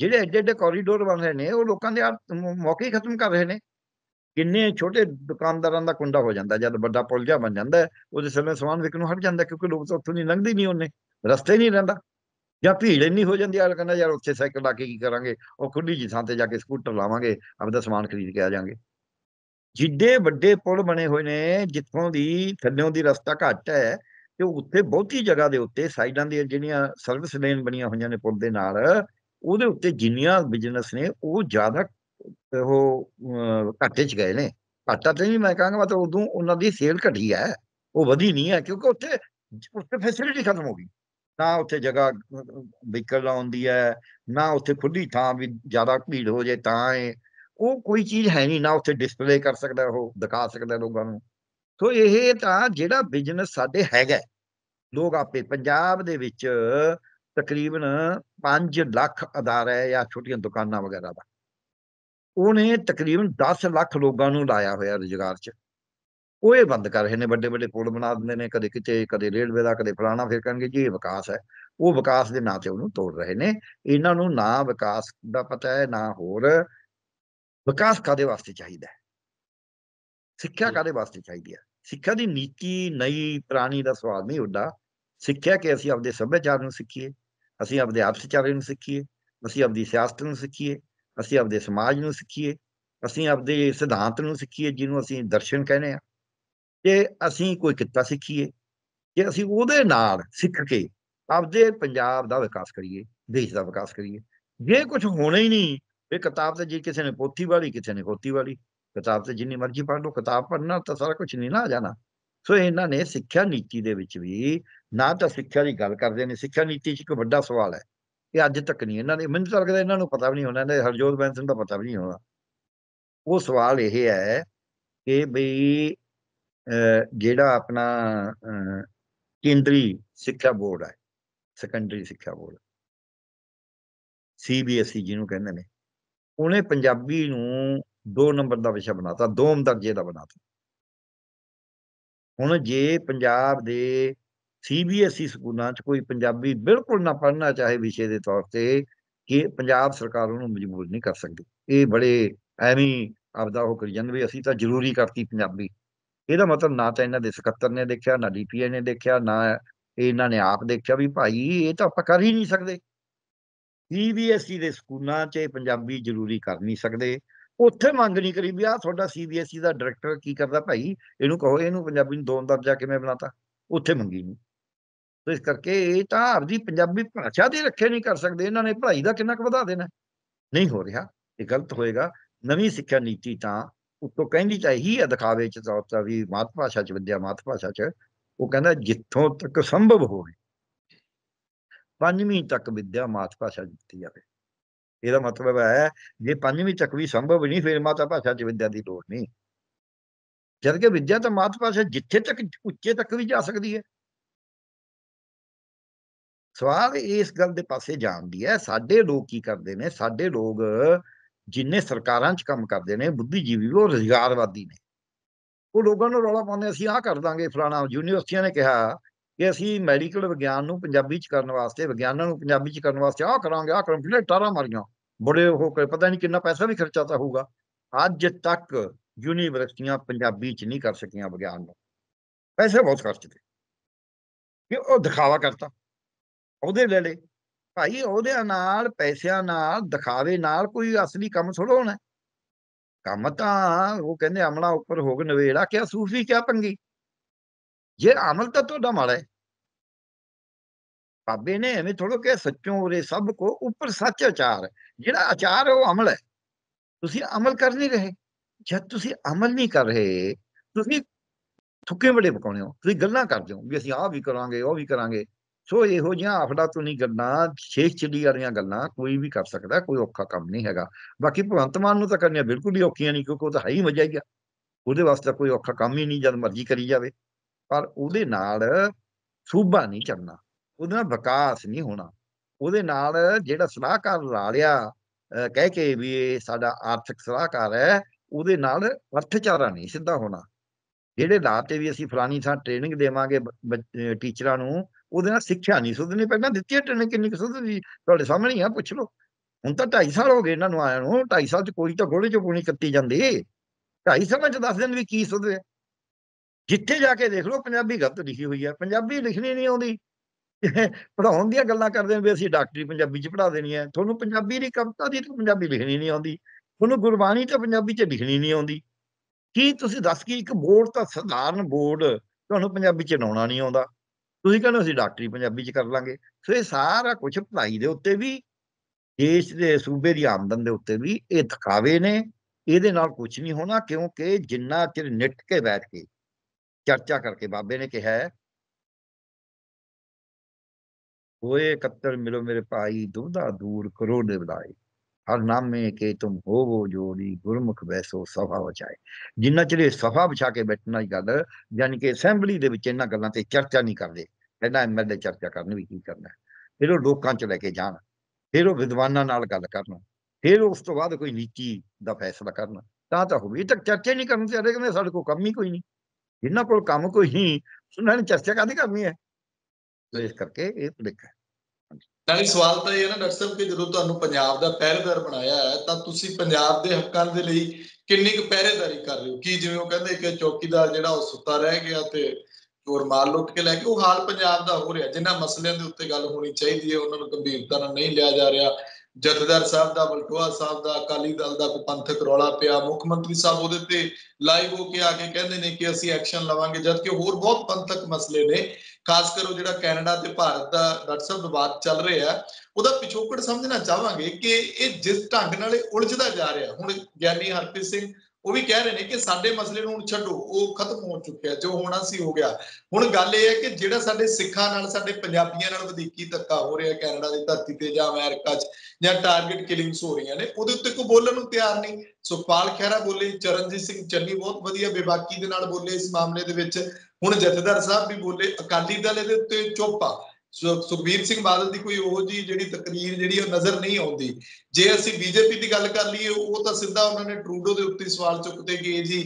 ਜਿਹੜੇ ਐਡੇ ਐਡੇ ਕੋਰੀਡੋਰ ਬਣ ਰਹੇ ਨੇ ਉਹ ਲੋਕਾਂ ਦੇ ਮੌਕੇ ਹੀ ਖਤਮ ਕਰ ਰਹੇ ਨੇ ਕਿੰਨੇ ਛੋਟੇ ਦੁਕਾਨਦਾਰਾਂ ਦਾ ਕੁੰਡਾ ਹੋ ਜਾਂਦਾ ਜਦ ਵੱਡਾ ਪੁਲ ਜਾ ਬਣ ਜਾਂਦਾ ਉਹਦੇ ਸਮੇਂ ਸਮਾਨ ਵਿਕਣੋਂ ਹਟ ਜਾਂਦਾ ਕਿਉਂਕਿ ਲੋਕ ਤਾਂ ਉੱਥੋਂ ਨਹੀਂ ਲੰਘਦੇ ਨਹੀਂ ਉਹਨੇ ਰਸਤੇ ਨਹੀਂ ਰਹਿੰਦਾ ਜਾਂ ਭੀੜ ਇੰਨੀ ਹੋ ਜਾਂਦੀ ਆ ਕਹਿੰਦਾ ਯਾਰ ਉੱਥੇ ਸਾਈਕਲ ਲਾ ਕੇ ਕੀ ਕਰਾਂਗੇ ਉਹ ਖੁੱਲੀ ਜੀ ਥਾਂ ਤੇ ਜਾ ਕੇ ਸਕੂਟਰ ਲਾਵਾਂਗੇ ਆਪਦਾ ਸਮਾਨ ਖਰੀਦ ਕੇ ਆ ਜਾਾਂਗੇ ਜਿੱਡੇ ਵੱਡੇ ਪੁਲ ਬਣੇ ਹੋਏ ਨੇ ਜਿੱਥੋਂ ਦੀ ਥੱਲਿਓਂ ਦੀ ਰਸਤਾ ਘੱਟ ਹੈ ਤੇ ਉੱਥੇ ਬਹੁਤੀ ਜਗ੍ਹਾ ਦੇ ਉੱਤੇ ਸਾਈਡਾਂ ਦੀਆਂ ਜਿਹੜੀਆਂ ਸਰਵਿਸ ਲੇਨ ਬਣੀਆਂ ਹੋਈਆਂ ਨੇ ਪੁਲ ਦੇ ਨਾਲ ਉਹਦੇ ਉੱਤੇ ਜਿੰਨੀਆਂ ਬਿਜ਼ਨਸ ਨੇ ਉਹ ਜ਼ਿਆਦਾ ਉਹ ਘਾਟੇ 'ਚ ਗਏ ਨੇ ਘਾਟਾ ਤੇ ਨਹੀਂ ਮੈਂ ਕਹਾਂਗਾ ਮਤਲਬ ਉਦੋਂ ਉਹਨਾਂ ਦੀ ਸੇਲ ਘਟੀ ਹੈ ਉਹ ਵਧੀ ਨਹੀਂ ਹੈ ਕਿਉਂਕਿ ਉੱਥੇ ਉੱਥੇ ਫੈਸਿਲਿਟੀ ਖਤਮ ਹੋ ਗਈ ਨਾ ਉੱਥੇ ਜਗ੍ਹਾ ਵਹੀਕਲ ਆਉਂਦੀ ਹੈ ਨਾ ਉੱਥੇ ਖੁੱਲੀ ਥਾਂ ਵੀ ਜ਼ਿਆਦਾ ਭੀੜ ਹੋ ਜੇ ਤਾਂ ਹੈ ਉਹ ਕੋਈ ਚੀਜ਼ ਹੈ ਨਹੀਂ ਨਾ ਉੱਥੇ ਡਿਸਪਲੇ ਕਰ ਸਕਦਾ ਉਹ ਦਿਖਾ ਸਕਦਾ ਲੋਕਾਂ ਨੂੰ ਸੋ ਇਹ ਤਾਂ ਜਿਹੜਾ ਬਿਜ਼ਨਸ ਸਾਡੇ ਹੈਗਾ ਲੋਕ ਆਪੇ ਪੰਜਾਬ ਦੇ ਵਿੱਚ ਤਕਰੀਬਨ 5 ਲੱਖ ਅਦਾਰੇ ਜਾਂ ਛੋਟੀਆਂ ਦੁਕਾਨਾਂ ਵਗੈਰਾ ਦਾ ਉਹਨੇ ਤਕਰੀਬਨ 10 ਲੱਖ ਲੋਕਾਂ ਨੂੰ ਲਾਇਆ ਹੋਇਆ ਰੋਜ਼ਗਾਰ 'ਚ ਉਹ ਇਹ ਬੰਦ ਕਰ ਰਹੇ ਨੇ ਵੱਡੇ ਵੱਡੇ ਪੁਲ ਬਣਾ ਦਿੰਦੇ ਨੇ ਕਦੇ ਕਿਤੇ ਕਦੇ ਰੇਲਵੇ ਦਾ ਕਦੇ ਫਲਾਣਾ ਫਿਰ ਕਹਿੰਗੇ ਜੀ ਇਹ ਵਿਕਾਸ ਹੈ ਉਹ ਵਿਕਾਸ ਦੇ ਨਾਂ ਤੇ ਉਹਨੂੰ ਤੋੜ ਰਹੇ ਨੇ ਇਹਨਾਂ ਨੂੰ ਨਾ ਵਿਕਾਸ ਦਾ ਪਤਾ ਹੈ ਨਾ ਹੋਰ ਵਿਕਾਸ ਕਾਦੇ ਵਾਸਤੇ ਚਾਹੀਦਾ ਹੈ ਸਿੱਖਿਆ ਕਾਦੇ ਵਾਸਤੇ ਚਾਹੀਦੀ ਹੈ ਸਿੱਖਿਆ ਦੀ ਨੀਤੀ ਨਈ ਪ੍ਰਾਣੀ ਦਾ ਸਵਾਦ ਨਹੀਂ ਉੱਡਾ ਸਿੱਖਿਆ ਕਿ ਅਸੀਂ ਆਪਦੇ ਸੱਭਿਆਚਾਰ ਨੂੰ ਸਿੱਖੀਏ ਅਸੀਂ ਆਪਦੇ ਆਪਸਚਾਰ ਨੂੰ ਸਿੱਖੀਏ ਅਸੀਂ ਆਪਦੀ ਸਿਆਸਤ ਨੂੰ ਸਿੱਖੀਏ ਅਸੀਂ ਆਪਦੇ ਸਮਾਜ ਨੂੰ ਸਿੱਖੀਏ ਅਸੀਂ ਆਪਦੇ ਸਿਧਾਂਤ ਨੂੰ ਸਿੱਖੀਏ ਜਿਹਨੂੰ ਅਸੀਂ ਦਰਸ਼ਨ ਕਹਿੰਦੇ ਆ ਕਿ ਅਸੀਂ ਕੋਈ ਕਿੱਤਾ ਸਿੱਖੀਏ ਕਿ ਅਸੀਂ ਉਹਦੇ ਨਾਲ ਸਿੱਖ ਕੇ ਆਪਦੇ ਪੰਜਾਬ ਦਾ ਵਿਕਾਸ ਕਰੀਏ ਦੇਸ਼ ਦਾ ਵਿਕਾਸ ਕਰੀਏ ਜੇ ਕੁਝ ਹੋਣਾ ਹੀ ਨਹੀਂ ਇਹ ਕਿਤਾਬ ਤੇ ਜੇ ਕਿਸੇ ਨੇ ਪੋਥੀ ਵਾਲੀ ਕਿਸੇ ਨੇ ਹੋਤੀ ਵਾਲੀ ਕਿਤਾਬ ਤੇ ਜਿੰਨੀ ਮਰਜ਼ੀ ਪੜ੍ਹ ਲਓ ਕਿਤਾਬ ਪੜ੍ਹਨਾ ਤਾਂ ਸਾਰਾ ਕੁਝ ਨਹੀਂ ਨਾ ਆ ਜਾਣਾ ਸੋ ਇਹਨਾਂ ਨੇ ਸਿੱਖਿਆ ਨੀਤੀ ਦੇ ਵਿੱਚ ਵੀ ਨਾ ਤਾਂ ਸਿੱਖਿਆ ਦੀ ਗੱਲ ਕਰਦੇ ਨੇ ਸਿੱਖਿਆ ਨੀਤੀ 'ਚ ਇੱਕ ਵੱਡਾ ਸਵਾਲ ਹੈ ਇਹ ਅੱਜ ਤੱਕ ਨਹੀਂ ਇਹਨਾਂ ਨੇ ਮੈਨੂੰ ਤਾਂ ਲੱਗਦਾ ਇਹਨਾਂ ਨੂੰ ਪਤਾ ਵੀ ਨਹੀਂ ਹੋਣਾ ਇਹਨਾਂ ਹਰਜੋਤ ਬੈਂਸਨ ਦਾ ਪਤਾ ਵੀ ਨਹੀਂ ਹੋਣਾ ਉਹ ਸਵਾਲ ਇਹ ਹੈ ਕਿ ਬਈ ਜਿਹੜਾ ਆਪਣਾ ਕੇਂਦਰੀ ਸਿੱਖਿਆ ਬੋਰਡ ਹੈ ਸੈਕੰਡਰੀ ਸਿੱਖਿਆ ਬੋਰਡ ਸੀਬੀਐਸਈ e ਜਿਹਨੂੰ ਕਹਿੰਦੇ ਨੇ ਉਹਨੇ ਪੰਜਾਬੀ ਨੂੰ 2 ਨੰਬਰ ਦਾ ਵਿਸ਼ਾ ਬਣਾਤਾ ਦੋਮ ਦਰਜੇ ਦਾ ਬਣਾਤਾ ਹੁਣ ਜੇ ਪੰਜਾਬ ਦੇ ਸੀਬੀਐਸਈ e ਸਕੂਲਾਂ 'ਚ ਕੋਈ ਪੰਜਾਬੀ ਬਿਲਕੁਲ ਨਾ ਪੜ੍ਹਨਾ ਚਾਹੇ ਵਿਸ਼ੇ ਦੇ ਤੌਰ ਤੇ ਕਿ ਪੰਜਾਬ ਸਰਕਾਰ ਉਹਨੂੰ ਮਜਬੂਰ ਨਹੀਂ ਕਰ ਸਕਦੀ ਇਹ ਬੜੇ ਐਵੇਂ ਆਪਦਾ ਉਹ ਕਰੀ ਜਾਂਦੇ ਵੀ ਅਸੀਂ ਤਾਂ ਜ਼ਰੂਰੀ ਕਰਤੀ ਪੰਜਾਬੀ ਇਹਦਾ ਮਤਲਬ ਨਾ ਤਾਂ ਇਹਨਾਂ ਦੇ ਸਕੱਤਰ ਨੇ ਦੇਖਿਆ ਨਾ ਡੀਪੀਏ ਨੇ ਦੇਖਿਆ ਨਾ ਇਹਨਾਂ ਨੇ ਆਪ ਦੇਖਿਆ ਵੀ ਭਾਈ ਇਹ ਤਾਂ ਆਪਾਂ ਕਰ ਹੀ ਨਹੀਂ ਸਕਦੇ ਸੀਬੀਐਸਈ e ਦੇ ਸਕੂਲਾਂ 'ਚ ਪੰਜਾਬੀ ਜ਼ਰੂਰੀ ਕਰ ਨਹੀਂ ਸਕਦੇ ਉੱਥੇ ਮੰਗ ਨਹੀਂ ਕਰੀ ਵੀ ਆ ਤੁਹਾਡਾ ਸੀਬੀਐਸਈ e ਦਾ ਡਾਇਰੈਕਟਰ ਕੀ ਕਰਦਾ ਭਾਈ ਇਹਨੂੰ ਕਹੋ ਇਹਨੂੰ ਪੰਜਾਬੀ ਨੂੰ ਦੋਨ ਦਰਜਾ ਕਿਵੇਂ ਬਣਾਤਾ ਉੱਥੇ ਮੰਗੀ ਨਹੀਂ ਇਸ ਕਰਕੇ ਇਹ ਤਾਂ ਆਪਦੀ ਪੰਜਾਬੀ ਭਾਸ਼ਾ ਦੇ ਰੱਖੇ ਨਹੀਂ ਕਰ ਸਕਦੇ ਇਹਨਾਂ ਨੇ ਪੜ੍ਹਾਈ ਦਾ ਕਿੰਨਾ ਕੁ ਵਧਾ ਦੇਣਾ ਨਹੀਂ ਹੋ ਰਿਹਾ ਇਹ ਗਲਤ ਹੋਏਗਾ ਨਵੀਂ ਸਿੱਖਿਆ ਨੀਤੀ ਤਾਂ ਉੱਤੋਂ ਕਹਿੰਦੀ ਤਾਂ ਇਹੀ ਆ ਦਿਖਾਵੇ ਚ ਤਾਂ ਵੀ ਮਾਤ ਭਾਸ਼ਾ ਚ ਵਿਦਿਆ ਮਾਤ ਭਾਸ਼ਾ ਚ ਉਹ ਕਹਿੰਦਾ ਜਿੱਥੋਂ ਤੱਕ ਸੰਭਵ ਹੋਵੇ ਪੰਜਵੀਂ ਤੱਕ ਵਿਦਿਆ ਮਾਤ ਭਾਸ਼ਾ ਦਿੱਤੀ ਜਾਵੇ ਇਹਦਾ ਮਤਲਬ ਹੈ ਜੇ ਪੰਜਵੀਂ ਤੱਕ ਵੀ ਸੰਭਵ ਨਹੀਂ ਫਿਰ ਮਾਤਾ ਭਾਸ਼ਾ ਚ ਵਿਦਿਆ ਦੀ ਲੋੜ ਨਹੀਂ ਜਦ ਕਿ ਵਿਦਿਆ ਤਾਂ ਮਾਤ ਭਾਸ਼ਾ ਜਿੱਥੇ ਤੱਕ ਉੱਚੇ ਤੱਕ ਵੀ ਜਾ ਸਕਦੀ ਹੈ ਸਵਾਲ ਇਸ ਗੱਲ ਦੇ ਪਾਸੇ ਜਾਂਦੀ ਹੈ ਸਾਡੇ ਲੋਕ ਕੀ ਕਰਦੇ ਨੇ ਸਾਡੇ ਲੋਕ ਜਿੰਨੇ ਸਰਕਾਰਾਂ 'ਚ ਕੰਮ ਕਰਦੇ ਨੇ ਬੁੱਧੀਜੀਵੀ ਉਹ ਰੋਜ਼ਗਾਰਵਾਦੀ ਨੇ ਉਹ ਲੋਕਾਂ ਨੂੰ ਰੌਲਾ ਪਾਉਂਦੇ ਅਸੀਂ ਆਹ ਕਰ ਦਾਂਗੇ ਫਲਾਣਾ ਯੂਨੀਵਰਸਿਟੀਆਂ ਨੇ ਕਿਹਾ ਕਿ ਅਸੀਂ ਮੈਡੀਕਲ ਵਿਗਿਆਨ ਨੂੰ ਪੰਜਾਬੀ 'ਚ ਕਰਨ ਵਾਸਤੇ ਵਿਗਿਆਨਾਂ ਨੂੰ ਪੰਜਾਬੀ 'ਚ ਕਰਨ ਵਾਸਤੇ ਆਹ ਕਰਾਂਗੇ ਆਹ ਕਰਾਂਗੇ ਟਾਰਾ ਮਾਰੀਆਂ ਬੜੇ ਹੋ ਕੇ ਪਤਾ ਨਹੀਂ ਕਿੰਨਾ ਪੈਸਾ ਵੀ ਖਰਚਾ ਤਾਂ ਹੋਊਗਾ ਅੱਜ ਤੱਕ ਯੂਨੀਵਰਸਿਟੀਆਂ ਪੰਜਾਬੀ 'ਚ ਨਹੀਂ ਕਰ ਸਕੀਆਂ ਵਿਗਿਆਨ ਨੂੰ ਪੈਸੇ ਬਹੁਤ ਖਰਚਦੇ ਕਿ ਉਹ ਦਿਖਾਵਾ ਕਰਤਾ ਉਹਦੇ ਲੈ ਲੈ ਭਾਈ ਉਹਦੇ ਨਾਲ ਪੈਸਿਆਂ ਨਾਲ ਦਿਖਾਵੇ ਨਾਲ ਕੋਈ ਅਸਲੀ ਕੰਮ ਥੋੜਾ ਹੋਣਾ ਕੰਮ ਤਾਂ ਉਹ ਕਹਿੰਦੇ ਅਮਲਾ ਉੱਪਰ ਹੋਗ ਨਵੇੜਾ ਕਿਆ ਸੂਫੀ ਕਿਆ ਪੰਗੀ ਜੇ ਅਮਲ ਤਾਂ ਤੁਹਾਡਾ ਮਾੜਾ ਹੈ ਬਾਬੇ ਨੇ ਐਵੇਂ ਥੋੜੋ ਕਿਹਾ ਸੱਚੋਂ ਉਰੇ ਸਭ ਕੋ ਉੱਪਰ ਸੱਚ ਆਚਾਰ ਜਿਹੜਾ ਆਚਾਰ ਉਹ ਅਮਲ ਹੈ ਤੁਸੀਂ ਅਮਲ ਕਰ ਨਹੀਂ ਰਹੇ ਜਦ ਤੁਸੀਂ ਅਮਲ ਨਹੀਂ ਕਰ ਰਹੇ ਤੁਸੀਂ ਥੁੱਕੇ ਬੜੇ ਪਕਾਉਣੇ ਹੋ ਤੁਸੀਂ ਗੱਲਾਂ ਕਰਦੇ ਹੋ ਵੀ ਅਸੀਂ ਆਹ ਵੀ ਕਰਾਂਗੇ ਉਹ ਵੀ ਕਰਾਂਗੇ ਸੋ ਇਹੋ ਤੂੰ ਨਹੀਂ ਗੱਲਾਂ ਛੇਖ ਚਿੜੀ ਵਾਲੀਆਂ ਗੱਲਾਂ ਕੋਈ ਵੀ ਕਰ ਸਕਦਾ ਕੋਈ ਔਖਾ ਕੰਮ ਨਹੀਂ ਹੈਗਾ ਬਾਕੀ ਭਗਵੰਤ ਮਾਨ ਨੂੰ ਤਾਂ ਕਰਨੀਆਂ ਬਿਲਕੁਲ ਹੀ ਔਖੀਆਂ ਨਹੀਂ ਕਿਉਂਕਿ ਉਹ ਤਾਂ ਹੈ ਹੀ ਮਜਾ ਹੀ ਆ ਉਹਦੇ ਵਾਸਤੇ ਕੋਈ ਔਖਾ ਕੰਮ ਹੀ ਨਹੀਂ ਜਦ ਮਰਜ਼ੀ ਕਰੀ ਜਾਵੇ ਪਰ ਉਹਦੇ ਨਾਲ ਸੂਬਾ ਨਹੀਂ ਚੱਲਣਾ ਉਹਦੇ ਨਾਲ ਵਿਕਾਸ ਨਹੀਂ ਹੋਣਾ ਉਹਦੇ ਨਾਲ ਜਿਹੜਾ ਸਲਾਹਕਾਰ ਲਾ ਲਿਆ ਕਹਿ ਕੇ ਵੀ ਇਹ ਸਾਡਾ ਆਰਥਿਕ ਸਲਾਹਕਾਰ ਹੈ ਉਹਦੇ ਨਾਲ ਅਰਥਚਾਰਾ ਨਹੀਂ ਸਿੱਧਾ ਹੋਣਾ ਜਿਹੜੇ ਲਾਤੇ ਵੀ ਅਸੀਂ ਫਲਾਨੀ ਥਾਂ ਟ੍ਰੇਨਿੰਗ ਦੇਵਾਂਗੇ ਟੀਚਰਾਂ ਨੂੰ ਉਹਦੇ ਨਾਲ ਸਿੱਖਿਆ ਨਹੀਂ ਸੁਧ ਨੇ ਪਹਿਲਾਂ ਦਿੱਤੀ ਹੈ ਟ੍ਰੇਨਿੰਗ ਕਿੰਨੀ ਸੁਧ ਦੀ ਤੁਹਾਡੇ ਸਾਹਮਣੇ ਆ ਪੁੱਛ ਲਓ ਹੁਣ ਤਾਂ 2.5 ਸਾਲ ਹੋ ਗਏ ਇਹਨਾਂ ਨੂੰ ਆਇਆ ਨੂੰ 2.5 ਸਾਲ ਚ ਕੋਈ ਤਾਂ ਗੋਲੇ ਚ ਪੂਣੀ ਕੱਤੀ ਜਾਂਦੀ 2.5 ਸਾਲ ਚ ਦੱਸ ਦਿਨ ਵੀ ਕੀ ਸੁਧ ਜਿੱਥੇ ਜਾ ਕੇ ਦੇਖ ਲਓ ਪੰਜਾਬੀ ਗਲਤ ਲਿਖੀ ਹੋਈ ਹੈ ਪੰਜਾਬੀ ਲਿਖਣੀ ਨਹੀਂ ਆਉਂਦੀ ਪੜਾਉਣ ਦੀਆਂ ਗੱਲਾਂ ਕਰਦੇ ਨੇ ਵੀ ਅਸੀਂ ਡਾਕਟਰੀ ਪੰਜਾਬੀ ਚ ਪੜਾ ਦੇਣੀ ਹੈ ਤੁਹਾਨੂੰ ਪੰਜਾਬੀ ਦੀ ਕਵਿਤਾ ਦੀ ਤਾਂ ਪੰਜਾਬੀ ਲਿਖਣੀ ਨਹੀਂ ਆਉਂਦੀ ਤੁਹਾਨੂੰ ਗੁਰਬਾਣੀ ਤਾਂ ਪੰਜਾਬੀ ਚ ਲਿਖਣੀ ਨਹੀਂ ਆਉਂਦੀ ਕੀ ਤੁਸੀਂ ਦੱਸ ਕੀ ਇੱਕ ਬੋਰਡ ਤਾਂ ਸਧਾਰਨ ਬੋਰਡ ਤੁਹਾਨੂੰ ਪੰਜਾਬੀ ਚ ਲਾਉਣਾ ਨਹੀਂ ਆਉਂਦਾ ਤੁਸੀਂ ਕਹਿੰਦੇ ਅਸੀਂ ਡਾਕਟਰੀ ਪੰਜਾਬੀ ਚ ਕਰ ਲਾਂਗੇ ਸੋ ਇਹ ਸਾਰਾ ਕੁਝ ਪੜਾਈ ਦੇ ਉੱਤੇ ਵੀ ਦੇਸ਼ ਦੇ ਸੂਬੇ ਦੀ ਆਮਦਨ ਦੇ ਉੱਤੇ ਵੀ ਇਹ ਥਕਾਵੇ ਨੇ ਇਹਦੇ ਨਾਲ ਕੁਝ ਨਹੀਂ ਹੋਣਾ ਕਿਉਂਕਿ ਜਿੰਨਾ ਚਿਰ ਨਿੱਟ ਕੇ ਬੈਠ ਕੇ ਚਰਚਾ ਕਰਕੇ ਬਾਬੇ ਨੇ ਕਿਹਾ ਹੋਏ 71 ਮਿਲੋ ਮੇਰੇ ਭਾਈ ਦੁਬਦਾ ਦੂਰ ਕਰੋ ਨੇ ਬੁਲਾਏ ਹਰ ਨਾਮੇ ਕੇ ਤੁਮ ਹੋਵੋ ਜੋੜੀ ਗੁਰਮੁਖ ਵੈਸੋ ਸਫਾ ਬਚਾਏ ਜਿੰਨਾ ਚਿਰ ਸਫਾ ਬਚਾ ਕੇ ਬੈਠਣਾ ਹੀ ਗੱਲ ਯਾਨੀ ਕਿ ਅਸੈਂਬਲੀ ਦੇ ਵਿੱਚ ਇਹਨਾਂ ਗੱਲਾਂ ਤੇ ਚਰਚਾ ਨਹੀਂ ਕਰਦੇ ਪਹਿਲਾਂ ਐਮਐਲਏ ਚਰਚਾ ਕਰਨ ਵੀ ਕੀ ਕਰਨਾ ਫਿਰ ਉਹ ਲੋਕਾਂ 'ਚ ਲੈ ਕੇ ਜਾਣ ਫਿਰ ਉਹ ਵਿਦਵਾਨਾਂ ਨਾਲ ਗੱਲ ਕਰਨਾ ਫਿਰ ਉਸ ਤੋਂ ਬਾਅਦ ਕੋਈ ਨੀਤੀ ਦਾ ਫੈਸਲਾ ਕਰਨਾ ਤਾਂ ਤਾਂ ਹੋਵੇ ਤੱਕ ਚਰਚੇ ਨਹੀਂ ਕਰਨ ਤੇ ਅਰੇ ਕਹਿੰਦੇ ਸਾਡੇ ਕੋਲ ਕੰਮ ਹੀ ਕੋਈ ਨਹੀਂ ਜਿੰਨਾ ਕੋਲ ਕੰਮ ਕੋਈ ਨਹੀਂ ਉਹਨਾਂ ਨੇ ਚਰਚਾ ਕਾਹਦੀ ਕਰਨੀ ਹੈ ਇਸ ਕਰਕੇ ਇਹ ਲਿਖਿਆ ਨਾਲੇ ਸਵਾਲ ਤਾਂ ਇਹ ਹੈ ਨਾ ਡਾਕਟਰ ਸਾਹਿਬ ਕਿ ਜਦੋਂ ਤੁਹਾਨੂੰ ਪੰਜਾਬ ਦਾ ਪਹਿਰੇਦਾਰ ਬਣਾਇਆ ਹੈ ਤਾਂ ਤੁਸੀਂ ਪੰਜਾਬ ਦੇ ਹੱਕਾਂ ਦੇ ਲਈ ਕਿੰਨੀ ਕੁ ਪਹਿਰੇਦਾਰੀ ਕਰ ਰਹੇ ਹੋ ਕੀ ਜਿਵੇਂ ਉਹ ਕਹਿੰਦੇ ਕਿ ਚੌਕੀਦਾਰ ਜਿਹੜਾ ਉਹ ਸੁੱਤਾ ਰਹਿ ਗਿਆ ਤੇ ਚੋਰ ਮਾਲ ਲੁੱਟ ਕੇ ਲੈ ਕੇ ਉਹ ਹਾਲ ਪੰਜਾਬ ਦਾ ਹੋ ਰਿਹਾ ਜਿੰਨਾ ਮਸਲਿਆਂ ਦੇ ਉੱਤੇ ਗੱਲ ਹੋਣੀ ਚਾਹੀਦੀ ਹੈ ਉਹਨਾਂ ਨੂੰ ਗੰਭੀਰਤਾ ਨਾਲ ਨਹੀਂ ਲਿਆ ਜਾ ਰਿਹਾ ਜਥੇਦਾਰ ਸਾਹਿਬ ਦਾ ਬਲਟੋਆ ਸਾਹਿਬ ਦਾ ਅਕਾਲੀ ਦਲ ਦਾ ਪੰਥਕ ਰੌਲਾ ਪਿਆ ਮੁੱਖ ਮੰਤਰੀ ਸਾਹਿਬ ਉਹਦੇ ਤੇ ਲਾਈਵ ਹੋ ਕੇ ਆ ਕੇ ਕਹਿੰਦੇ ਨੇ ਕਿ ਅਸੀਂ ਐਕਸ਼ਨ ਲਵਾਂਗੇ ਜਦ ਕਿ ਹੋਰ ਬਹੁਤ ਪੰਥਕ ਮਸਲੇ ਨੇ ਖਾਸ ਕਰ ਉਹ ਜਿਹੜਾ ਕੈਨੇਡਾ ਤੇ ਭਾਰਤ ਦਾ ਡਾਕਟਰ ਵਿਵਾਦ ਚੱਲ ਰਿਹਾ ਉਹਦਾ ਪਿਛੋਕੜ ਸਮਝਣਾ ਚਾਹਾਂਗੇ ਕਿ ਇਹ ਜਿਸ ਢੰਗ ਨਾਲ ਉਲਝਦਾ ਜਾ ਰਿਹਾ ਹੁਣ ਗਿਆਨੀ ਹਰਪ੍ਰੀਤ ਸਿੰਘ ਉਹ ਵੀ ਕਹਿ ਰਹੇ ਨੇ ਕਿ ਸਾਡੇ ਮਸਲੇ ਨੂੰ ਹੁਣ ਛੱਡੋ ਉਹ ਖਤਮ ਹੋ ਚੁੱਕਿਆ ਜੋ ਹੋਣਾ ਸੀ ਹੋ ਗਿਆ ਹੁਣ ਗੱਲ ਇਹ ਹੈ ਕਿ ਜਿਹੜਾ ਸਾਡੇ ਸਿੱਖਾਂ ਨਾਲ ਸਾਡੇ ਪੰਜਾਬੀਆਂ ਨਾਲ ਵਧੀਕੀ ਧੱਕਾ ਹੋ ਰਿਹਾ ਕੈਨੇਡਾ ਦੀ ਧਰਤੀ ਤੇ ਜਾਂ ਅਮਰੀਕਾ 'ਚ ਜਾਂ ਟਾਰਗੇਟ ਕਿਲਿੰਗਸ ਹੋ ਰਹੀਆਂ ਨੇ ਉਹਦੇ ਉੱਤੇ ਕੋਈ ਬੋਲਣ ਨੂੰ ਤਿਆਰ ਨਹੀਂ ਸੁਖਪਾਲ ਖਹਿਰਾ ਬੋਲੇ ਚਰਨਜੀਤ ਸਿੰਘ ਚੰਨੀ ਬਹੁਤ ਵਧੀਆ ਬੇਬਾਕੀ ਦੇ ਨਾਲ ਬੋਲੇ ਇਸ ਮਾਮਲੇ ਦੇ ਵਿੱਚ ਹੁਣ ਜਥੇਦਾਰ ਸਾਹਿਬ ਵੀ ਬੋਲੇ ਅਕਾਲੀ ਦਲ ਦੇ ਉੱਤੇ ਚੁੱਪ ਆ ਸੁਖਬੀਰ ਸਿੰਘ ਬਾਦਲ ਦੀ ਕੋਈ ਉਹ ਜੀ ਜਿਹੜੀ ਤਕਰੀਰ ਜਿਹੜੀ ਉਹ ਨਜ਼ਰ ਨਹੀਂ ਆਉਂਦੀ ਜੇ ਅਸੀਂ ਬੀਜੇਪੀ ਦੀ ਗੱਲ ਕਰ ਲਈਏ ਉਹ ਤਾਂ ਸਿੱਧਾ ਉਹਨਾਂ ਨੇ ਟਰੂਡੋ ਦੇ ਉੱਤੇ ਸਵਾਲ ਚੁੱਕਦੇ ਕਿ ਜੀ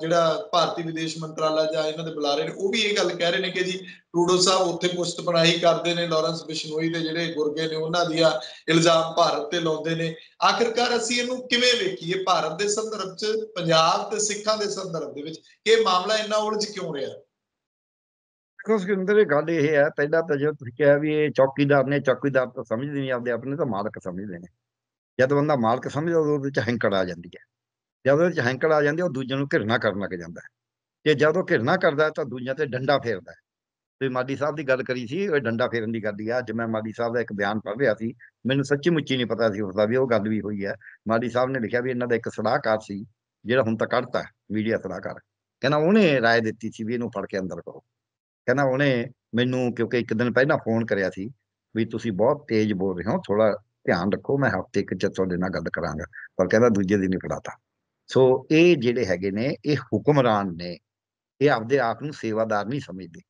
ਜਿਹੜਾ ਭਾਰਤੀ ਵਿਦੇਸ਼ ਮੰਤਰਾਲਾ ਜਾਂ ਇਹਨਾਂ ਦੇ ਬੁਲਾਰੇ ਨੇ ਉਹ ਵੀ ਇਹ ਗੱਲ ਕਹਿ ਰਹੇ ਨੇ ਕਿ ਜੀ ਟਰੂਡੋ ਸਾਹਿਬ ਉੱਥੇ ਪੁਸ਼ਤ ਬਣਾਈ ਕਰਦੇ ਨੇ ਲਾਰੈਂਸ ਬਿਸ਼ਨੋਈ ਦੇ ਜਿਹੜੇ ਗੁਰਗੇ ਨੇ ਉਹਨਾਂ ਦੀਆਂ ਇਲਜ਼ਾਮ ਭਾਰਤ ਤੇ ਲਾਉਂਦੇ ਨੇ ਆਖਿਰਕਾਰ ਅਸੀਂ ਇਹਨੂੰ ਕਿਵੇਂ ਵੇਖੀਏ ਭਾਰਤ ਦੇ ਸੰਦਰਭ 'ਚ ਪੰਜਾਬ ਤੇ ਸਿੱਖਾਂ ਦੇ ਸੰਦਰਭ ਦੇ ਵਿੱਚ ਇਹ ਮਾਮਲਾ ਇੰਨਾ ਉਲਝ ਕਿਉਂ ਰਿਹਾ ਕੋਸ ਸੁਖਿੰਦਰ ਇਹ ਗੱਲ ਇਹ ਹੈ ਪਹਿਲਾਂ ਤਾਂ ਜੇ ਤੁਸੀਂ ਕਿਹਾ ਵੀ ਇਹ ਚੌਕੀਦਾਰ ਨੇ ਚੌਕੀਦਾਰ ਤਾਂ ਸਮਝਦੇ ਨਹੀਂ ਆਪਦੇ ਆਪਣੇ ਤਾਂ ਮਾਲਕ ਸਮਝਦੇ ਨੇ ਜਦ ਬੰਦਾ ਮਾਲਕ ਸਮਝਦਾ ਉਹਦੇ ਵਿੱਚ ਹੰਕੜ ਆ ਜਾਂਦੀ ਹੈ ਜਦ ਉਹਦੇ ਵਿੱਚ ਹੰਕੜ ਆ ਜਾਂਦੀ ਉਹ ਦੂਜਿਆਂ ਨੂੰ ਘਿਰਣਾ ਕਰਨ ਲੱਗ ਜਾਂਦਾ ਹੈ ਤੇ ਜਦ ਉਹ ਘਿਰਣਾ ਕਰਦਾ ਤਾਂ ਦੂਜਿਆਂ ਤੇ ਡੰਡਾ ਫੇਰਦਾ ਤੇ ਮਾਗੀ ਸਾਹਿਬ ਦੀ ਗੱਲ ਕਰੀ ਸੀ ਉਹ ਡੰਡਾ ਫੇਰਨ ਦੀ ਗੱਲ ਹੀ ਆ ਅੱਜ ਮੈਂ ਮਾਗੀ ਸਾਹਿਬ ਦਾ ਇੱਕ ਬਿਆਨ ਪੜ੍ਹ ਰਿਹਾ ਸੀ ਮੈਨੂੰ ਸੱਚੀ ਮੁੱਚੀ ਨਹੀਂ ਪਤਾ ਸੀ ਉਸਦਾ ਵੀ ਉਹ ਗੱਲ ਵੀ ਹੋਈ ਹੈ ਮਾਗੀ ਸਾਹਿਬ ਨੇ ਲਿਖਿਆ ਵੀ ਇਹਨਾਂ ਦਾ ਇੱਕ ਸਲਾਹਕਾਰ ਸੀ ਜਿਹੜਾ ਹੁਣ ਤੱਕ ਕੱਢਤਾ ਮੀਡੀਆ ਸਲਾਹਕਾਰ ਕਹਿੰਦਾ ਉਹਨੇ رائے ਦਿੱਤੀ ਸੀ ਵੀ ਇਹਨੂੰ ਫੜ ਕੇ ਅੰਦਰ ਕਰੋ ਕਹਿੰਦਾ ਉਹਨੇ ਮੈਨੂੰ ਕਿਉਂਕਿ ਇੱਕ ਦਿਨ ਪਹਿਲਾਂ ਫੋਨ ਕਰਿਆ ਸੀ ਵੀ ਤੁਸੀਂ ਬਹੁਤ ਤੇਜ਼ ਬੋਲ ਰਹੇ ਹੋ ਥੋੜਾ ਧਿਆਨ ਰੱਖੋ ਮੈਂ ਹਫਤੇ ਇੱਕ ਚ ਤੁਹਾਡੇ ਨਾਲ ਗੱਲ ਕਰਾਂਗਾ ਪਰ ਕਹਿੰਦਾ ਦੂਜੇ ਦਿਨ ਹੀ ਫੜਾਤਾ ਸੋ ਇਹ ਜਿਹੜੇ ਹੈਗੇ ਨੇ ਇਹ ਹੁਕਮਰਾਨ ਨੇ ਇਹ ਆਪਦੇ ਆਪ ਨੂੰ ਸੇਵਾਦਾਰ ਨਹੀਂ ਸਮਝਦੇ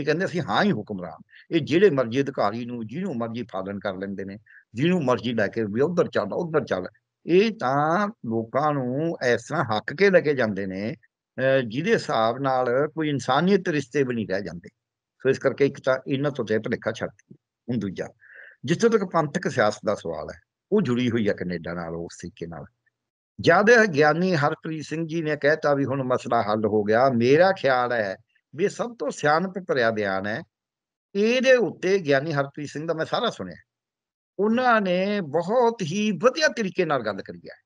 ਇਹ ਕਹਿੰਦੇ ਅਸੀਂ ਹਾਂ ਹੀ ਹੁਕਮਰਾਨ ਇਹ ਜਿਹੜੇ ਮਰਜ਼ੀ ਅਧਿਕਾਰੀ ਨੂੰ ਜਿਹਨੂੰ ਮਰਜ਼ੀ ਫਾਦਨ ਕਰ ਲੈਂਦੇ ਨੇ ਜਿਹਨੂੰ ਮਰਜ਼ੀ ਲੈ ਕੇ ਵੀ ਉਧਰ ਚੱਲ ਉਧਰ ਚੱਲ ਇਹ ਤਾਂ ਲੋਕਾਂ ਨੂੰ ਐਸਾ ਹੱਕ ਕੇ ਲੈ ਕੇ ਜਾਂਦੇ ਨੇ ਜਿਹਦੇ ਹਿਸਾਬ ਨਾਲ ਕੋਈ ਇਨਸਾਨੀਅਤ ਰਿਸ਼ਤੇ ਵੀ ਨਹੀਂ ਰਹਿ ਜਾਂਦੇ ਸੋ ਇਸ ਕਰਕੇ ਇੱਕ ਤਾਂ ਇਹਨਾਂ ਤੋਂ ਤੇ ਭਲੇਖਾ ਛੱਡਦੀ ਹੁਣ ਦੂਜਾ ਜਿੱਥੇ ਤੱਕ ਪੰਥਕ ਸਿਆਸਤ ਦਾ ਸਵਾਲ ਹੈ ਉਹ ਜੁੜੀ ਹੋਈ ਹੈ ਕੈਨੇਡਾ ਨਾਲ ਉਸ ਤਰੀਕੇ ਨਾਲ ਜਦ ਗਿਆਨੀ ਹਰਪ੍ਰੀਤ ਸਿੰਘ ਜੀ ਨੇ ਕਹਿਤਾ ਵੀ ਹੁਣ ਮਸਲਾ ਹੱਲ ਹੋ ਗਿਆ ਮੇਰਾ ਖਿਆਲ ਹੈ ਵੀ ਸਭ ਤੋਂ ਸਿਆਣਪ ਭਰਿਆ ਬਿਆਨ ਹੈ ਇਹਦੇ ਉੱਤੇ ਗਿਆਨੀ ਹਰਪ੍ਰੀਤ ਸਿੰਘ ਦਾ ਮੈਂ ਸਾਰਾ ਸੁਣਿਆ ਉਹਨਾਂ ਨੇ ਬਹੁਤ ਹੀ ਵਧੀਆ ਤਰੀਕੇ ਨਾਲ ਗੱਲ ਕਰੀ ਹੈ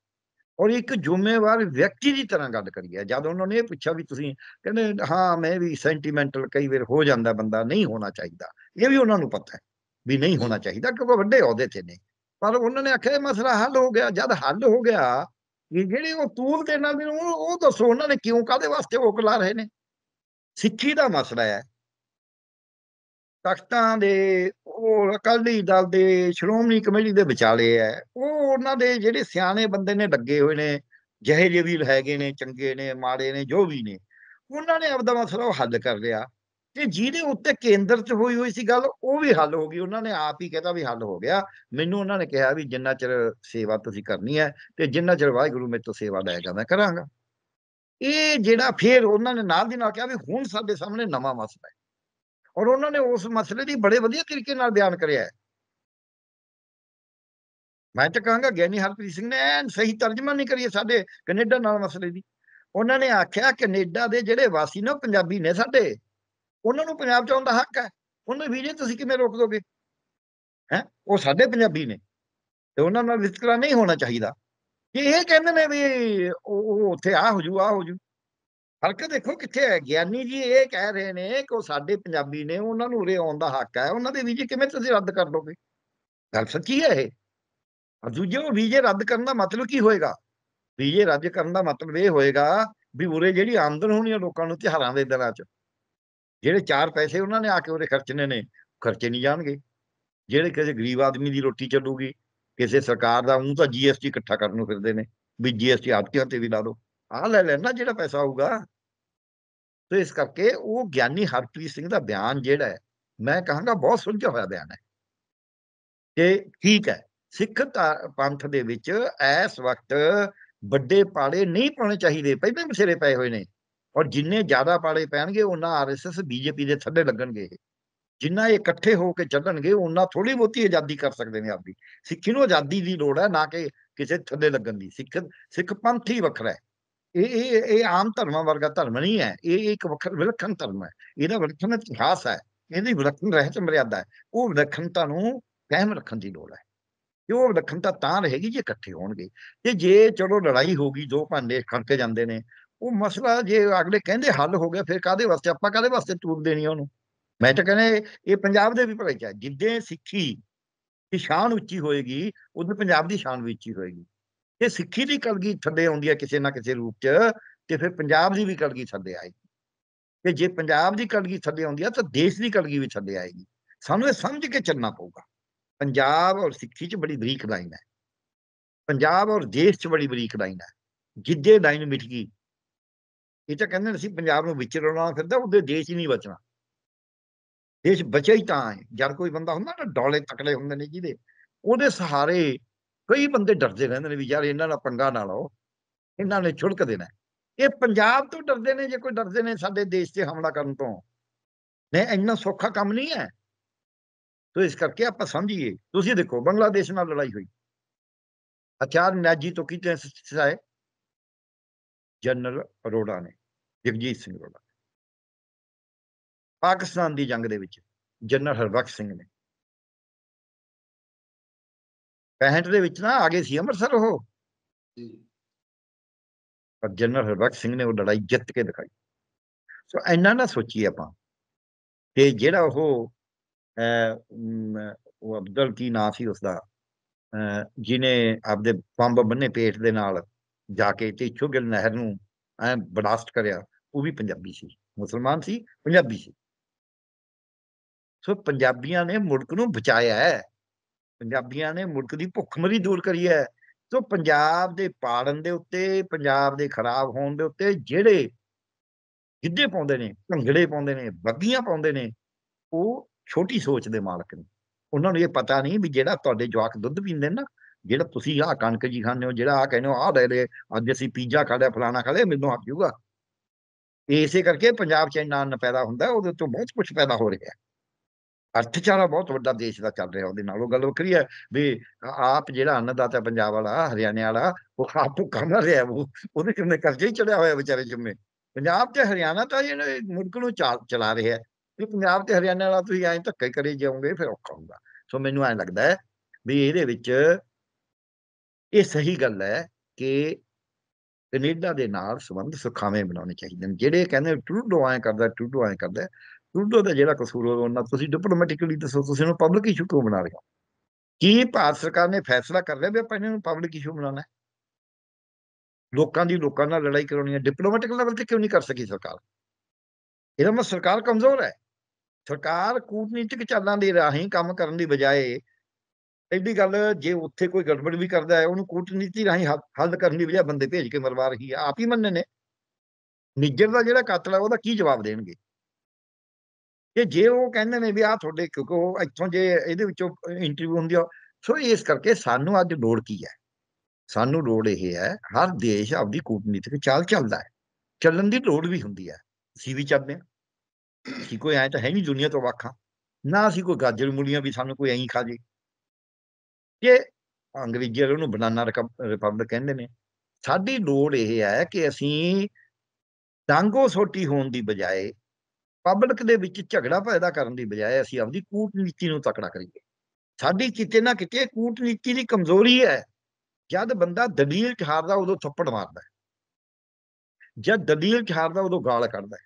ਔਰ ਇੱਕ ਜ਼ਿੰਮੇਵਾਰ ਵਿਅਕਤੀ ਦੀ ਤਰ੍ਹਾਂ ਗੱਲ ਕਰੀ ਹੈ ਜਦ ਉਹਨਾਂ ਨੇ ਇਹ ਪੁੱਛਿਆ ਵੀ ਤੁਸੀਂ ਕਹਿੰਦੇ ਹਾਂ ਮੈਂ ਵੀ ਸੈਂਟੀਮੈਂਟਲ ਕਈ ਵਾਰ ਹੋ ਜਾਂਦਾ ਬੰਦਾ ਨਹੀਂ ਹੋਣਾ ਚਾਹੀਦਾ ਇਹ ਵੀ ਉਹਨਾਂ ਨੂੰ ਪਤਾ ਹੈ ਵੀ ਨਹੀਂ ਹੋਣਾ ਚਾਹੀਦਾ ਕਿਉਂਕਿ ਵੱਡੇ ਅਹੁਦੇ ਤੇ ਨੇ ਪਰ ਉਹਨਾਂ ਨੇ ਆਖਿਆ ਮਸਲਾ ਹੱਲ ਹੋ ਗਿਆ ਜਦ ਹੱਲ ਹੋ ਗਿਆ ਕਿ ਜਿਹੜੇ ਉਹ ਤੂਲ ਦੇ ਨਾਲ ਉਹ ਦੱਸੋ ਉਹਨਾਂ ਨੇ ਕਿਉਂ ਕਾਦੇ ਵਾਸਤੇ ਉਹ ਕਲਾ ਰਹੇ ਨੇ ਸਿੱਖੀ ਦਾ ਮਸਲਾ ਹੈ ਤਖਤਾਂ ਦੇ ਉਹ ਅਕਾਲੀ ਦਲ ਦੇ ਸ਼੍ਰੋਮਣੀ ਕਮੇਟੀ ਦੇ ਵਿਚਾਲੇ ਐ ਉਹ ਉਹਨਾਂ ਦੇ ਜਿਹੜੇ ਸਿਆਣੇ ਬੰਦੇ ਨੇ ਲੱਗੇ ਹੋਏ ਨੇ ਜਿਹੇ ਜਿਹੇ ਵੀ ਹੈਗੇ ਨੇ ਚੰਗੇ ਨੇ ਮਾੜੇ ਨੇ ਜੋ ਵੀ ਨੇ ਉਹਨਾਂ ਨੇ ਆਪਦਾ ਮਸਲਾ ਉਹ ਹੱਲ ਕਰ ਲਿਆ ਤੇ ਜਿਹਦੇ ਉੱਤੇ ਕੇਂਦਰ 'ਚ ਹੋਈ ਹੋਈ ਸੀ ਗੱਲ ਉਹ ਵੀ ਹੱਲ ਹੋ ਗਈ ਉਹਨਾਂ ਨੇ ਆਪ ਹੀ ਕਹਿਤਾ ਵੀ ਹੱਲ ਹੋ ਗਿਆ ਮੈਨੂੰ ਉਹਨਾਂ ਨੇ ਕਿਹਾ ਵੀ ਜਿੰਨਾ ਚਿਰ ਸੇਵਾ ਤੁਸੀਂ ਕਰਨੀ ਹੈ ਤੇ ਜਿੰਨਾ ਚਿਰ ਵਾਹਿਗੁਰੂ ਮੇਰੇ ਤੋਂ ਸੇਵਾ ਲੈਗਾ ਮੈਂ ਕਰਾਂਗਾ ਇਹ ਜਿਹੜਾ ਫੇਰ ਉਹਨਾਂ ਨੇ ਨਾਲ ਦੀ ਨਾਲ ਕਿਹਾ ਵੀ ਹੁਣ ਸਾਡੇ ਸਾਹਮਣੇ ਨਵਾਂ ਮਸਲਾ ਹੈ ਔਰ ਉਹਨਾਂ ਨੇ ਉਸ ਮਸਲੇ ਦੀ ਬੜੇ ਵਧੀਆ ਤਰੀਕੇ ਨਾਲ ਬਿਆਨ ਕਰਿਆ ਹੈ ਮੈਂ ਤਾਂ ਕਹਾਂਗਾ ਗੈਨੀ ਹਰਪ੍ਰੀਤ ਸਿੰਘ ਨੇ ਐਨ ਸਹੀ ਤਰਜਮਾ ਨਹੀਂ ਕਰੀ ਸਾਡੇ ਕੈਨੇਡਾ ਨਾਲ ਮਸਲੇ ਦੀ ਉਹਨਾਂ ਨੇ ਆਖਿਆ ਕੈਨੇਡਾ ਦੇ ਜਿਹੜੇ ਵਾਸੀ ਨੇ ਪੰਜਾਬੀ ਨੇ ਸਾਡੇ ਉਹਨਾਂ ਨੂੰ ਪੰਜਾਬ ਚ ਆਉਣ ਦਾ ਹੱਕ ਹੈ ਉਹਨਾਂ ਨੂੰ ਵੀਜ਼ੇ ਤੁਸੀਂ ਕਿਵੇਂ ਰੋਕ ਦੋਗੇ ਹੈ ਉਹ ਸਾਡੇ ਪੰਜਾਬੀ ਨੇ ਤੇ ਉਹਨਾਂ ਨਾਲ ਵਿਤਕਰਾ ਨਹੀਂ ਹੋਣਾ ਚਾਹੀਦਾ ਜੇ ਇਹ ਕਹਿੰਦੇ ਨੇ ਵੀ ਉਹ ਉੱਥੇ ਆ ਹੋ ਜੂ ਆ ਹੋ ਜੂ ਫਰਕ ਦੇਖੋ ਕਿੱਥੇ ਹੈ ਗਿਆਨੀ ਜੀ ਇਹ ਕਹਿ ਰਹੇ ਨੇ ਕਿ ਉਹ ਸਾਡੇ ਪੰਜਾਬੀ ਨੇ ਉਹਨਾਂ ਨੂੰ ਉਰੇ ਆਉਣ ਦਾ ਹੱਕ ਹੈ ਉਹਨਾਂ ਦੇ ਵੀਜ਼ੇ ਕਿਵੇਂ ਤੁਸੀਂ ਰੱਦ ਕਰ ਲੋਗੇ ਗੱਲ ਸੱਚੀ ਹੈ ਇਹ ਦੂਜੇ ਉਹ ਵੀਜ਼ੇ ਰੱਦ ਕਰਨ ਦਾ ਮਤਲਬ ਕੀ ਹੋਏਗਾ ਵੀਜ਼ੇ ਰੱਦ ਕਰਨ ਦਾ ਮਤਲਬ ਇਹ ਹੋਏਗਾ ਵੀ ਉਰੇ ਜਿਹੜੀ ਆਮਦਨ ਹੋਣੀ ਹੈ ਲੋਕਾਂ ਨੂੰ ਤਿਹਾਰਾਂ ਦੇ ਦਿਨਾਂ 'ਚ ਜਿਹੜੇ ਚਾਰ ਪੈਸੇ ਉਹਨਾਂ ਨੇ ਆ ਕੇ ਉਰੇ ਖਰਚਨੇ ਨੇ ਖਰਚੇ ਨਹੀਂ ਜਾਣਗੇ ਜਿਹੜੇ ਕਿਸੇ ਗਰੀਬ ਆਦਮੀ ਦੀ ਰੋਟੀ ਚੱਲੂਗੀ ਕਿਸੇ ਸਰਕਾਰ ਦਾ ਉਹ ਤਾਂ ਜੀਐਸਟੀ ਇਕੱਠਾ ਕਰਨ ਨੂੰ ਫਿਰਦੇ ਨੇ ਵੀ ਜੀਐਸਟੀ ਆੜਤੀਆਂ ਤੇ ਵੀ ਲਾ ਦੋ ਆ ਲੈ ਲੈਣਾ ਜਿਹੜਾ ਪੈਸਾ ਆਊਗਾ ਤੇ ਇਸ ਕਰਕੇ ਉਹ ਗਿਆਨੀ ਹਰਪ੍ਰੀਤ ਸਿੰਘ ਦਾ ਬਿਆਨ ਜਿਹੜਾ ਮੈਂ ਕਹਾਂਗਾ ਬਹੁਤ ਸੁਲਝਿਆ ਹੋਇਆ ਬਿਆਨ ਹੈ ਕਿ ਠੀਕ ਹੈ ਸਿੱਖ ਪੰਥ ਦੇ ਵਿੱਚ ਇਸ ਵਕਤ ਵੱਡੇ ਪਾੜੇ ਨਹੀਂ ਪਾਉਣੇ ਚਾਹੀਦੇ ਪਹਿਲਾਂ ਬਸੇਰੇ ਪਏ ਹੋਏ ਨੇ ਔਰ ਜਿੰਨੇ ਜ਼ਿਆਦਾ ਪਾੜੇ ਪੈਣਗੇ ਉਹਨਾਂ ਆਰਐਸਐਸ ਬੀਜੇਪੀ ਦੇ ਥੱਲੇ ਲੱਗਣਗੇ ਜਿੰਨਾ ਇਹ ਇਕੱਠੇ ਹੋ ਕੇ ਚੱਲਣਗੇ ਉਹਨਾਂ ਥੋੜੀ ਬਹੁਤੀ ਆਜ਼ਾਦੀ ਕਰ ਸਕਦੇ ਨੇ ਆਪਦੀ ਸਿੱਖੀ ਨੂੰ ਆਜ਼ਾਦੀ ਦੀ ਲੋੜ ਹੈ ਨਾ ਕਿ ਕਿਸੇ ਥੱਲੇ ਲੱਗਣ ਦੀ ਸਿੱਖ ਸਿੱਖ ਪੰਥ ਹੀ ਵੱਖਰਾ ਹੈ ਇਹ ਇਹ ਇਹ ਆਮ ਧਰਮਾਂ ਵਰਗਾ ਧਰਮ ਨਹੀਂ ਹੈ ਇਹ ਇੱਕ ਵੱਖਰ ਵਿਲੱਖਣ ਧਰਮ ਹੈ ਇਹਦਾ ਵਿਲੱਖਣ ਇਤਿਹਾਸ ਹੈ ਇਹਦੀ ਵਿਲੱਖਣ ਰਹਿਤ ਮਰਿਆਦਾ ਹੈ ਉਹ ਵਿਲੱਖਣਤਾ ਨੂੰ ਕਾਇਮ ਰੱਖਣ ਦੀ ਲੋੜ ਹੈ ਕਿ ਉਹ ਵਿਲੱਖਣਤਾ ਤਾਂ ਰਹੇਗੀ ਜੇ ਇਕੱਠੇ ਹੋਣਗੇ ਤੇ ਜੇ ਚਲੋ ਲੜਾਈ ਹੋ ਗਈ ਦੋ ਭਾਂਡੇ ਖੜਕੇ ਜਾਂਦੇ ਨੇ ਉਹ ਮਸਲਾ ਜੇ ਅਗਲੇ ਕਹਿੰਦੇ ਹੱਲ ਹੋ ਗਿਆ ਫਿਰ ਕਾਦੇ ਵਾਸਤੇ ਆਪਾਂ ਕਾਦੇ ਵਾਸਤੇ ਟੂਰ ਦੇਣੀ ਉਹਨੂੰ ਮੈਂ ਤਾਂ ਕਹਿੰਦਾ ਇਹ ਪੰਜਾਬ ਦੇ ਵੀ ਭਲਾਈ ਚ ਜਿੱਦੇ ਸਿੱਖੀ ਦੀ ਸ਼ਾਨ ਉੱਚੀ ਹੋਏਗੀ ਉਹਦੇ ਪੰਜਾਬ ਦੀ ਸ਼ਾਨ ਵੀ ਉੱਚੀ ਹੋਏਗੀ ਇਹ ਸਿੱਖੀ ਦੀ ਕਲਗੀ ਥੱਲੇ ਆਉਂਦੀ ਹੈ ਕਿਸੇ ਨਾ ਕਿਸੇ ਰੂਪ 'ਚ ਤੇ ਫਿਰ ਪੰਜਾਬ ਦੀ ਵੀ ਕਲਗੀ ਥੱਲੇ ਆਏਗੀ ਤੇ ਜੇ ਪੰਜਾਬ ਦੀ ਕਲਗੀ ਥੱਲੇ ਆਉਂਦੀ ਹੈ ਤਾਂ ਦੇਸ਼ ਦੀ ਕਲਗੀ ਵੀ ਥੱਲੇ ਆਏਗੀ ਸਾਨੂੰ ਇਹ ਸਮਝ ਕੇ ਚੱਲਣਾ ਪਊਗਾ ਪੰਜਾਬ ਔਰ ਸਿੱਖੀ 'ਚ ਬੜੀ ਬਰੀਕ ਲਾਈਨ ਹੈ ਪੰਜਾਬ ਔਰ ਦੇਸ਼ 'ਚ ਬੜੀ ਬਰੀਕ ਲਾਈਨ ਹੈ ਜਿੱਦੇ ਲਾਈਨ ਮਿਟ ਗਈ ਇਹ ਤਾਂ ਕਹਿੰਦੇ ਅਸੀਂ ਪੰਜਾਬ ਨੂੰ ਵਿਚਰਣਾ ਫਿਰਦਾ ਉਹਦੇ ਦੇਸ਼ ਹੀ ਨਹੀਂ ਬਚਣਾ ਦੇਸ਼ ਬਚਿਆ ਹੀ ਤਾਂ ਹੈ ਜਦ ਕੋਈ ਬੰਦਾ ਹੁੰਦਾ ਨਾ ਡੋਲੇ ਤਕੜੇ ਹੁੰਦੇ ਨੇ ਜਿਹਦੇ ਉਹਦੇ ਸਹਾਰੇ ਕਈ ਬੰਦੇ ਡਰਦੇ ਰਹਿੰਦੇ ਨੇ ਵੀ ਯਾਰ ਇਹਨਾਂ ਨਾਲ ਪੰਗਾ ਨਾ ਲਓ ਇਹਨਾਂ ਨੇ ਛੁੜਕ ਦੇਣਾ ਇਹ ਪੰਜਾਬ ਤੋਂ ਡਰਦੇ ਨੇ ਜੇ ਕੋਈ ਡਰਦੇ ਨੇ ਸਾਡੇ ਦੇਸ਼ ਤੇ ਹਮਲਾ ਕਰਨ ਤੋਂ ਨੇ ਇੰਨਾ ਸੌਖਾ ਕੰਮ ਨਹੀਂ ਹੈ ਤੋ ਇਸ ਕਰਕੇ ਆਪਾਂ ਸਮਝੀਏ ਤੁਸੀਂ ਦੇਖੋ ਬੰਗਲਾਦੇਸ਼ ਨਾਲ ਲੜਾਈ ਹੋਈ ਹਥਿਆਰ ਨਾਜੀ ਤੋਂ ਕੀਤੇ ਸਾਇ ਜਨਰਲ ਅਰੋੜਾ ਨੇ ਜਗਜੀਤ ਸਿੰਘ ਅਰੋੜਾ ਪਾਕਿਸਤਾਨ ਦੀ ਜੰਗ ਦੇ ਵਿੱਚ ਜਨਰਲ ਹਰਬਖਸ਼ ਸਿੰਘ ਨੇ 65 ਦੇ ਵਿੱਚ ਨਾ ਆ ਗਏ ਸੀ ਅੰਮ੍ਰਿਤਸਰ ਉਹ ਜੀ ਪਰ ਜਨਰਲ ਹਰਬਖ ਸਿੰਘ ਨੇ ਉਹ ਲੜਾਈ ਜਿੱਤ ਕੇ ਦਿਖਾਈ ਸੋ ਇੰਨਾ ਨਾ ਸੋਚੀ ਆਪਾਂ ਕਿ ਜਿਹੜਾ ਉਹ ਉਹ ਅਬਦਲ ਕੀ ਨਾਂ ਸੀ ਉਸਦਾ ਜਿਨੇ ਆਪਦੇ ਪੰਬ ਬੰਨੇ ਪੇਟ ਦੇ ਨਾਲ ਜਾ ਕੇ ਤੇ ਛੁਗਲ ਨਹਿਰ ਨੂੰ ਐ ਬਲਾਸਟ ਕਰਿਆ ਉਹ ਵੀ ਪੰਜਾਬੀ ਸੀ ਮੁਸਲਮਾਨ ਸੀ ਪੰਜਾਬੀ ਸੀ ਸੋ ਪੰਜਾਬੀਆਂ ਨੇ ਮੁਲਕ ਨੂੰ ਬਚਾਇਆ ਹੈ ਪੰਜਾਬੀਆਂ ਨੇ ਮੁਲਕ ਦੀ ਭੁੱਖਮਰੀ ਦੂਰ ਕਰੀ ਹੈ ਸੋ ਪੰਜਾਬ ਦੇ ਪਾੜਨ ਦੇ ਉੱਤੇ ਪੰਜਾਬ ਦੇ ਖਰਾਬ ਹੋਣ ਦੇ ਉੱਤੇ ਜਿਹੜੇ ਜਿੱਦੇ ਪਾਉਂਦੇ ਨੇ ਢੰਗੜੇ ਪਾਉਂਦੇ ਨੇ ਬੱਗੀਆਂ ਪਾਉਂਦੇ ਨੇ ਉਹ ਛੋਟੀ ਸੋਚ ਦੇ ਮਾਲਕ ਨੇ ਉਹਨਾਂ ਨੂੰ ਇਹ ਪਤਾ ਨਹੀਂ ਵੀ ਜਿਹੜਾ ਤੁਹਾਡੇ ਜਵਾਕ ਦੁੱਧ ਪੀਂਦੇ ਨਾ ਜਿਹੜਾ ਤੁਸੀਂ ਆਹ ਕਣਕ ਜੀ ਖਾਂਦੇ ਹੋ ਜਿਹੜਾ ਆਹ ਕਹਿੰਦੇ ਹੋ ਆਹ ਲੈ ਲੈ ਅੱਜ ਅਸੀਂ ਪੀਜ਼ਾ ਖਾੜਿਆ ਫਲਾਣਾ ਖਾ ਮੈਨੂੰ ਆਪ ਜੂਗਾ ਇਸੇ ਕਰਕੇ ਪੰਜਾਬ ਚ ਇੰਨਾ ਅੰਨ ਪੈਦਾ ਹੁੰਦਾ ਉਹਦੇ ਤੋਂ ਬਹੁਤ ਕੁਝ ਪੈਦਾ ਹੋ ਰਿਹਾ ਹੈ ਅਰਥਚਾਰਾ ਬਹੁਤ ਵੱਡਾ ਦੇਸ਼ ਦਾ ਚੱਲ ਰਿਹਾ ਉਹਦੇ ਨਾਲ ਉਹ ਗੱਲ ਵੱਖਰੀ ਹੈ ਵੀ ਆਪ ਜਿਹੜਾ ਅੰਨਦਾਤਾ ਪੰਜਾਬ ਵਾਲਾ ਹਰਿਆਣੇ ਵਾਲਾ ਉਹ ਆਪ ਕੰਮ ਨਾ ਰਿਹਾ ਉਹ ਉਹਦੇ ਕਿੰਨੇ ਕਰਜ਼ੇ ਹੀ ਚੜਿਆ ਹੋਇਆ ਵਿਚਾਰੇ ਜੰਮੇ ਪੰਜਾਬ ਤੇ ਹਰਿਆਣਾ ਤਾਂ ਜਿਹੜੇ ਮੁਲਕ ਨੂੰ ਚਲਾ ਰਿਹਾ ਵੀ ਪੰਜਾਬ ਤੇ ਹਰਿਆਣਾ ਵਾਲਾ ਤੁਸੀਂ ਐਂ ਧੱਕੇ ਕਰੀ ਜਾਓਗੇ ਫਿਰ ਔਖਾ ਹੋਊਗਾ ਸੋ ਮੈਨੂੰ ਐਂ ਲੱਗਦਾ ਹੈ ਵੀ ਇਹਦੇ ਵਿੱਚ ਇਹ ਸਹੀ ਗੱਲ ਹੈ ਕਿ ਕੈਨੇਡਾ ਦੇ ਨਾਲ ਸੰਬੰਧ ਸੁਖਾਵੇਂ ਬਣਾਉਣੇ ਚਾਹੀਦੇ ਨੇ ਜਿਹੜੇ ਕਹਿੰਦੇ ਟਰੂਡੋ ਐ ਕਰਦਾ ਟਰੂਡੋ ਐ ਕਰਦਾ ਟਰੂਡੋ ਦਾ ਜਿਹੜਾ ਕਸੂਰ ਹੋਵੇ ਉਹਨਾਂ ਤੁਸੀਂ ਡਿਪਲੋਮੈਟਿਕਲੀ ਦੱਸੋ ਤੁਸੀਂ ਉਹਨੂੰ ਪਬਲਿਕ ਇਸ਼ੂ ਕਿਉਂ ਬਣਾ ਰਹੇ ਹੋ ਕੀ ਭਾਰਤ ਸਰਕਾਰ ਨੇ ਫੈਸਲਾ ਕਰ ਲਿਆ ਵੀ ਆਪਾਂ ਇਹਨਾਂ ਨੂੰ ਪਬਲਿਕ ਇਸ਼ੂ ਬਣਾਉਣਾ ਹੈ ਲੋਕਾਂ ਦੀ ਲੋਕਾਂ ਨਾਲ ਲੜਾਈ ਕਰਾਉਣੀ ਹੈ ਡਿਪਲੋਮੈਟਿਕ ਲੈਵਲ ਤੇ ਕਿਉਂ ਨਹੀਂ ਕਰ ਸਕੀ ਸਰਕਾਰ ਇਹਦਾ ਮਤਲਬ ਸਰਕਾਰ ਕਮਜ਼ੋਰ ਹੈ ਸਰਕਾਰ ਕੂਟਨੀਤਿਕ ਚਾਲਾਂ ਦੇ ਰਾਹੀਂ ਕੰਮ ਕਰਨ ਦੀ ਬਜਾਏ ਐਡੀ ਗੱਲ ਜੇ ਉੱਥੇ ਕੋਈ ਗੜਬੜ ਵੀ ਕਰਦਾ ਹੈ ਉਹਨੂੰ ਕੂਟਨੀਤੀ ਰਾਹੀਂ ਹੱਲ ਕਰਨ ਦੀ ਬਜਾਏ ਬੰਦੇ ਭੇਜ ਕੇ ਮਰਵਾ ਰਹੀ ਹੈ ਆਪ ਹੀ ਮੰਨੇ ਨੇ ਨਿੱਜਰ ਦਾ ਜਿਹੜਾ ਕਾਤਲ ਹੈ ਉਹਦਾ ਕੀ ਜਵਾਬ ਦੇਣਗੇ ਕਿ ਜੇ ਉਹ ਕਹਿੰਦੇ ਨੇ ਵੀ ਆ ਤੁਹਾਡੇ ਕਿਉਂਕਿ ਉਹ ਇੱਥੋਂ ਜੇ ਇਹਦੇ ਵਿੱਚੋਂ ਇੰਟਰਵਿਊ ਹੁੰਦੀ ਆ ਸੋ ਇਸ ਕਰਕੇ ਸਾਨੂੰ ਅੱਜ ਲੋੜ ਕੀ ਹੈ ਸਾਨੂੰ ਲੋੜ ਇਹ ਹੈ ਹਰ ਦੇਸ਼ ਆਪਦੀ ਕੂਟਨੀਤਿਕ ਚਾਲ ਚੱਲਦਾ ਹੈ ਚੱਲਣ ਦੀ ਲੋੜ ਵੀ ਹੁੰਦੀ ਹੈ ਅਸੀਂ ਵੀ ਚੱਲਦੇ ਹਾਂ ਕਿ ਕੋਈ ਐ ਤਾਂ ਹੈ ਨਹੀਂ ਦੁਨੀਆ ਤੋਂ ਵੱਖਾ ਨਾ ਅਸੀਂ ਕੋਈ ਗਾਜਰ ਮੂਲੀਆਂ ਵੀ ਸਾਨੂੰ ਕੋਈ ਐਂ ਖਾ ਜੇ ਕਿ ਅੰਗਰੇਜ਼ੀ ਵਾਲੇ ਉਹਨੂੰ ਬਨਾਨਾ ਰਿਪਬਲਿਕ ਕਹਿੰਦੇ ਨੇ ਸਾਡੀ ਲੋੜ ਇਹ ਹੈ ਕਿ ਅਸੀਂ ਡਾਂਗੋ ਸੋਟੀ ਹੋਣ ਦੀ ਬਜਾਏ ਪਬਲਿਕ ਦੇ ਵਿੱਚ ਝਗੜਾ ਪੈਦਾ ਕਰਨ ਦੀ ਬਜਾਏ ਅਸੀਂ ਆਪਣੀ ਕੂਟਨੀਤੀ ਨੂੰ ਤਕੜਾ ਕਰੀਏ ਸਾਡੀ ਕਿਤੇ ਨਾ ਕਿਤੇ ਕੂਟਨੀਤੀ ਦੀ ਕਮਜ਼ੋਰੀ ਹੈ ਜਦ ਬੰਦਾ ਦਲੀਲ ਚ ਹਾਰਦਾ ਉਦੋਂ ਥੱਪੜ ਮਾਰਦਾ ਜਦ ਦਲੀਲ ਚ ਹਾਰਦਾ ਉਦੋਂ ਗਾਲ ਕੱਢਦਾ